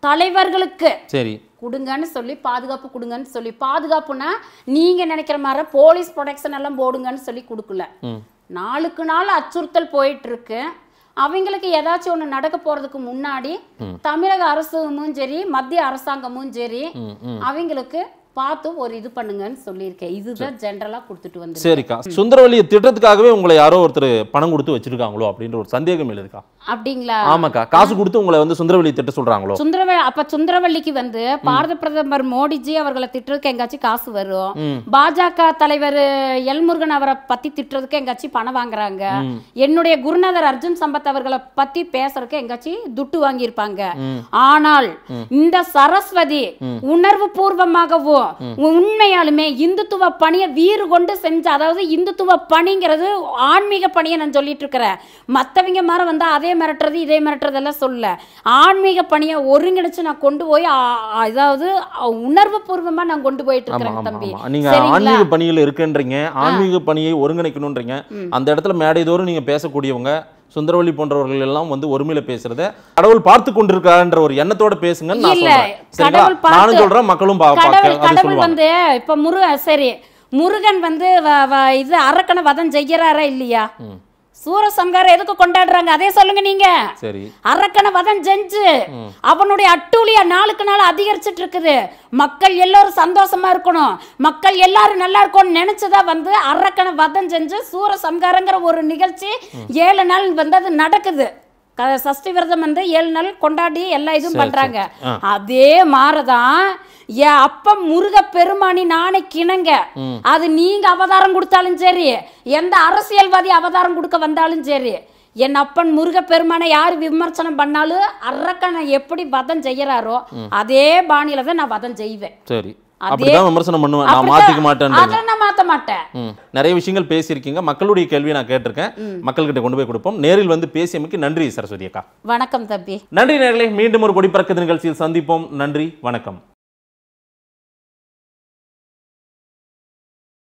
தலைவர்களுக்கு சரி கொடுங்கன்னு சொல்லி பாதுகாப்பு கொடுங்கன்னு சொல்லி பாதுகாப்புனா நீங்க நினைக்கிற மாதிரி போலீஸ் ப்ரொடெக்ஷன் எல்லாம் போடுங்கன்னு சொல்லி கொடுக்கல நாளுக்கு நாள் அச்சுறுத்தல் போயிட்டு இருக்கு அவங்களுக்கு ஏதாச்சும் ஒண்ணு நடக்க போறதுக்கு முன்னாடி தமிழக அரசுமும் சரி மத்திய அரசாங்கமும் சரி அவங்களுக்கு பார்த்து ஒரு இது பண்ணுங்கன்னு சொல்லியிருக்கேன் இதுதான் ஜென்ரலா கொடுத்துட்டு வந்து சரிக்கா சுந்தரவல்லி திட்டத்துக்காகவே உங்களை யாரோ ஒருத்தர் பணம் கொடுத்து வச்சிருக்காங்களோ அப்படின்ற ஒரு சந்தேகம் இருக்கா அப்படிங்களா ஆமாக்கா காசு கொடுத்து உங்களை வந்து சுந்தரவள்ளி திட்ட சொல்றாங்களோ சுந்தரவ அப்ப சுந்தரவள்ளிக்கு வந்து பாரத பிரதமர் மோடிஜி அவர்களை திட்டுறதுக்கு எங்காச்சும் காசு வரும் பாஜக தலைவர் எல் முருகன் அவரை பத்தி திட்டுறதுக்கு எங்காச்சும் பணம் வாங்குறாங்க என்னுடைய குருநாதர் அர்ஜுன் சம்பத் அவர்களை பத்தி பேசுறதுக்கு எங்காச்சும் துட்டு வாங்கியிருப்பாங்க ஆனால் இந்த சரஸ்வதி உணர்வு பூர்வமாகவும் உண்மையாலுமே இந்துத்துவ பணியை வீறு கொண்டு செஞ்ச அதாவது இந்துத்துவ பணிங்கிறது ஆன்மீக பணியை நான் சொல்லிட்டு இருக்கிறேன் மத்தவங்க மாதிரி வந்து அதே மிரட்டுறது இதை மிரட்டுறதெல்லாம் சொல்ல ஆன்மீக பணியை ஒருங்கிணைச்சு நான் கொண்டு போய் அதாவது உணர்வு பூர்வமாக நான் கொண்டு போயிட்டு இருக்கிறேன் தம்பி நீங்க ஆன்மீக பணியில் இருக்குன்றீங்க ஆன்மீக பணியை ஒருங்கிணைக்கணுன்றீங்க அந்த இடத்துல மேடைதோறும் நீங்க பேசக்கூடியவங்க சுந்தரவழி போன்றவர்கள் எல்லாம் வந்து ஒருமையில பேசுறத கடவுள் பார்த்து கொண்டிருக்காருன்ற ஒரு எண்ணத்தோட பேசுங்க நானும் சொல்றேன் மக்களும் கடவுள் வந்து இப்ப முருகன் சரி முருகன் வந்து இது அரக்கனை வதம் செய்யறாரா இல்லையா சூரசங்கார எதுக்கு கொண்டாடுறாங்க அதே சொல்லுங்க நீங்க அரக்கனை வதம் செஞ்சு அவனுடைய அட்டூழிய நாளுக்கு நாள் அதிகரிச்சுட்டு இருக்குது மக்கள் எல்லோரும் சந்தோஷமா இருக்கணும் மக்கள் எல்லாரும் நல்லா இருக்கும்னு நினைச்சதா வந்து அரக்கண வதம் செஞ்சு சூரசங்காரங்கிற ஒரு நிகழ்ச்சி ஏழு நாள் வந்து அது நடக்குது க சஷ்டி விரதம் வந்து ஏழு நாள் கொண்டாடி எல்லா இதுவும் பண்றாங்க அதே மாறதான் என் அப்ப முருக பெருமானி நானே கிணங்க அது நீங்க அவதாரம் கொடுத்தாலும் சரி எந்த அரசியல்வாதி அவதாரம் கொடுக்க வந்தாலும் சரி என் அப்பன் முருக பெருமானை யார் விமர்சனம் பண்ணாலும் அரக்கனை எப்படி வதம் செய்யறாரோ அதே பாணியில தான் நான் வதம் செய்வேன் சரி அப்படிதான் விமர்சனம் பண்ணுவேன் நான் மாத்திக்க மாட்டேன் நான் மாத்த மாட்டேன் நிறைய விஷயங்கள் பேசியிருக்கீங்க மக்களுடைய கேள்வி நான் கேட்டிருக்கேன் மக்கள்கிட்ட கொண்டு போய் கொடுப்போம் நேரில் வந்து பேசியமைக்கு நன்றி சரஸ்வதி அக்கா வணக்கம் தம்பி நன்றி நேரலை மீண்டும் ஒரு பொடி பறக்குது நிகழ்ச்சியில் சந்திப்போம் நன்றி வணக்கம்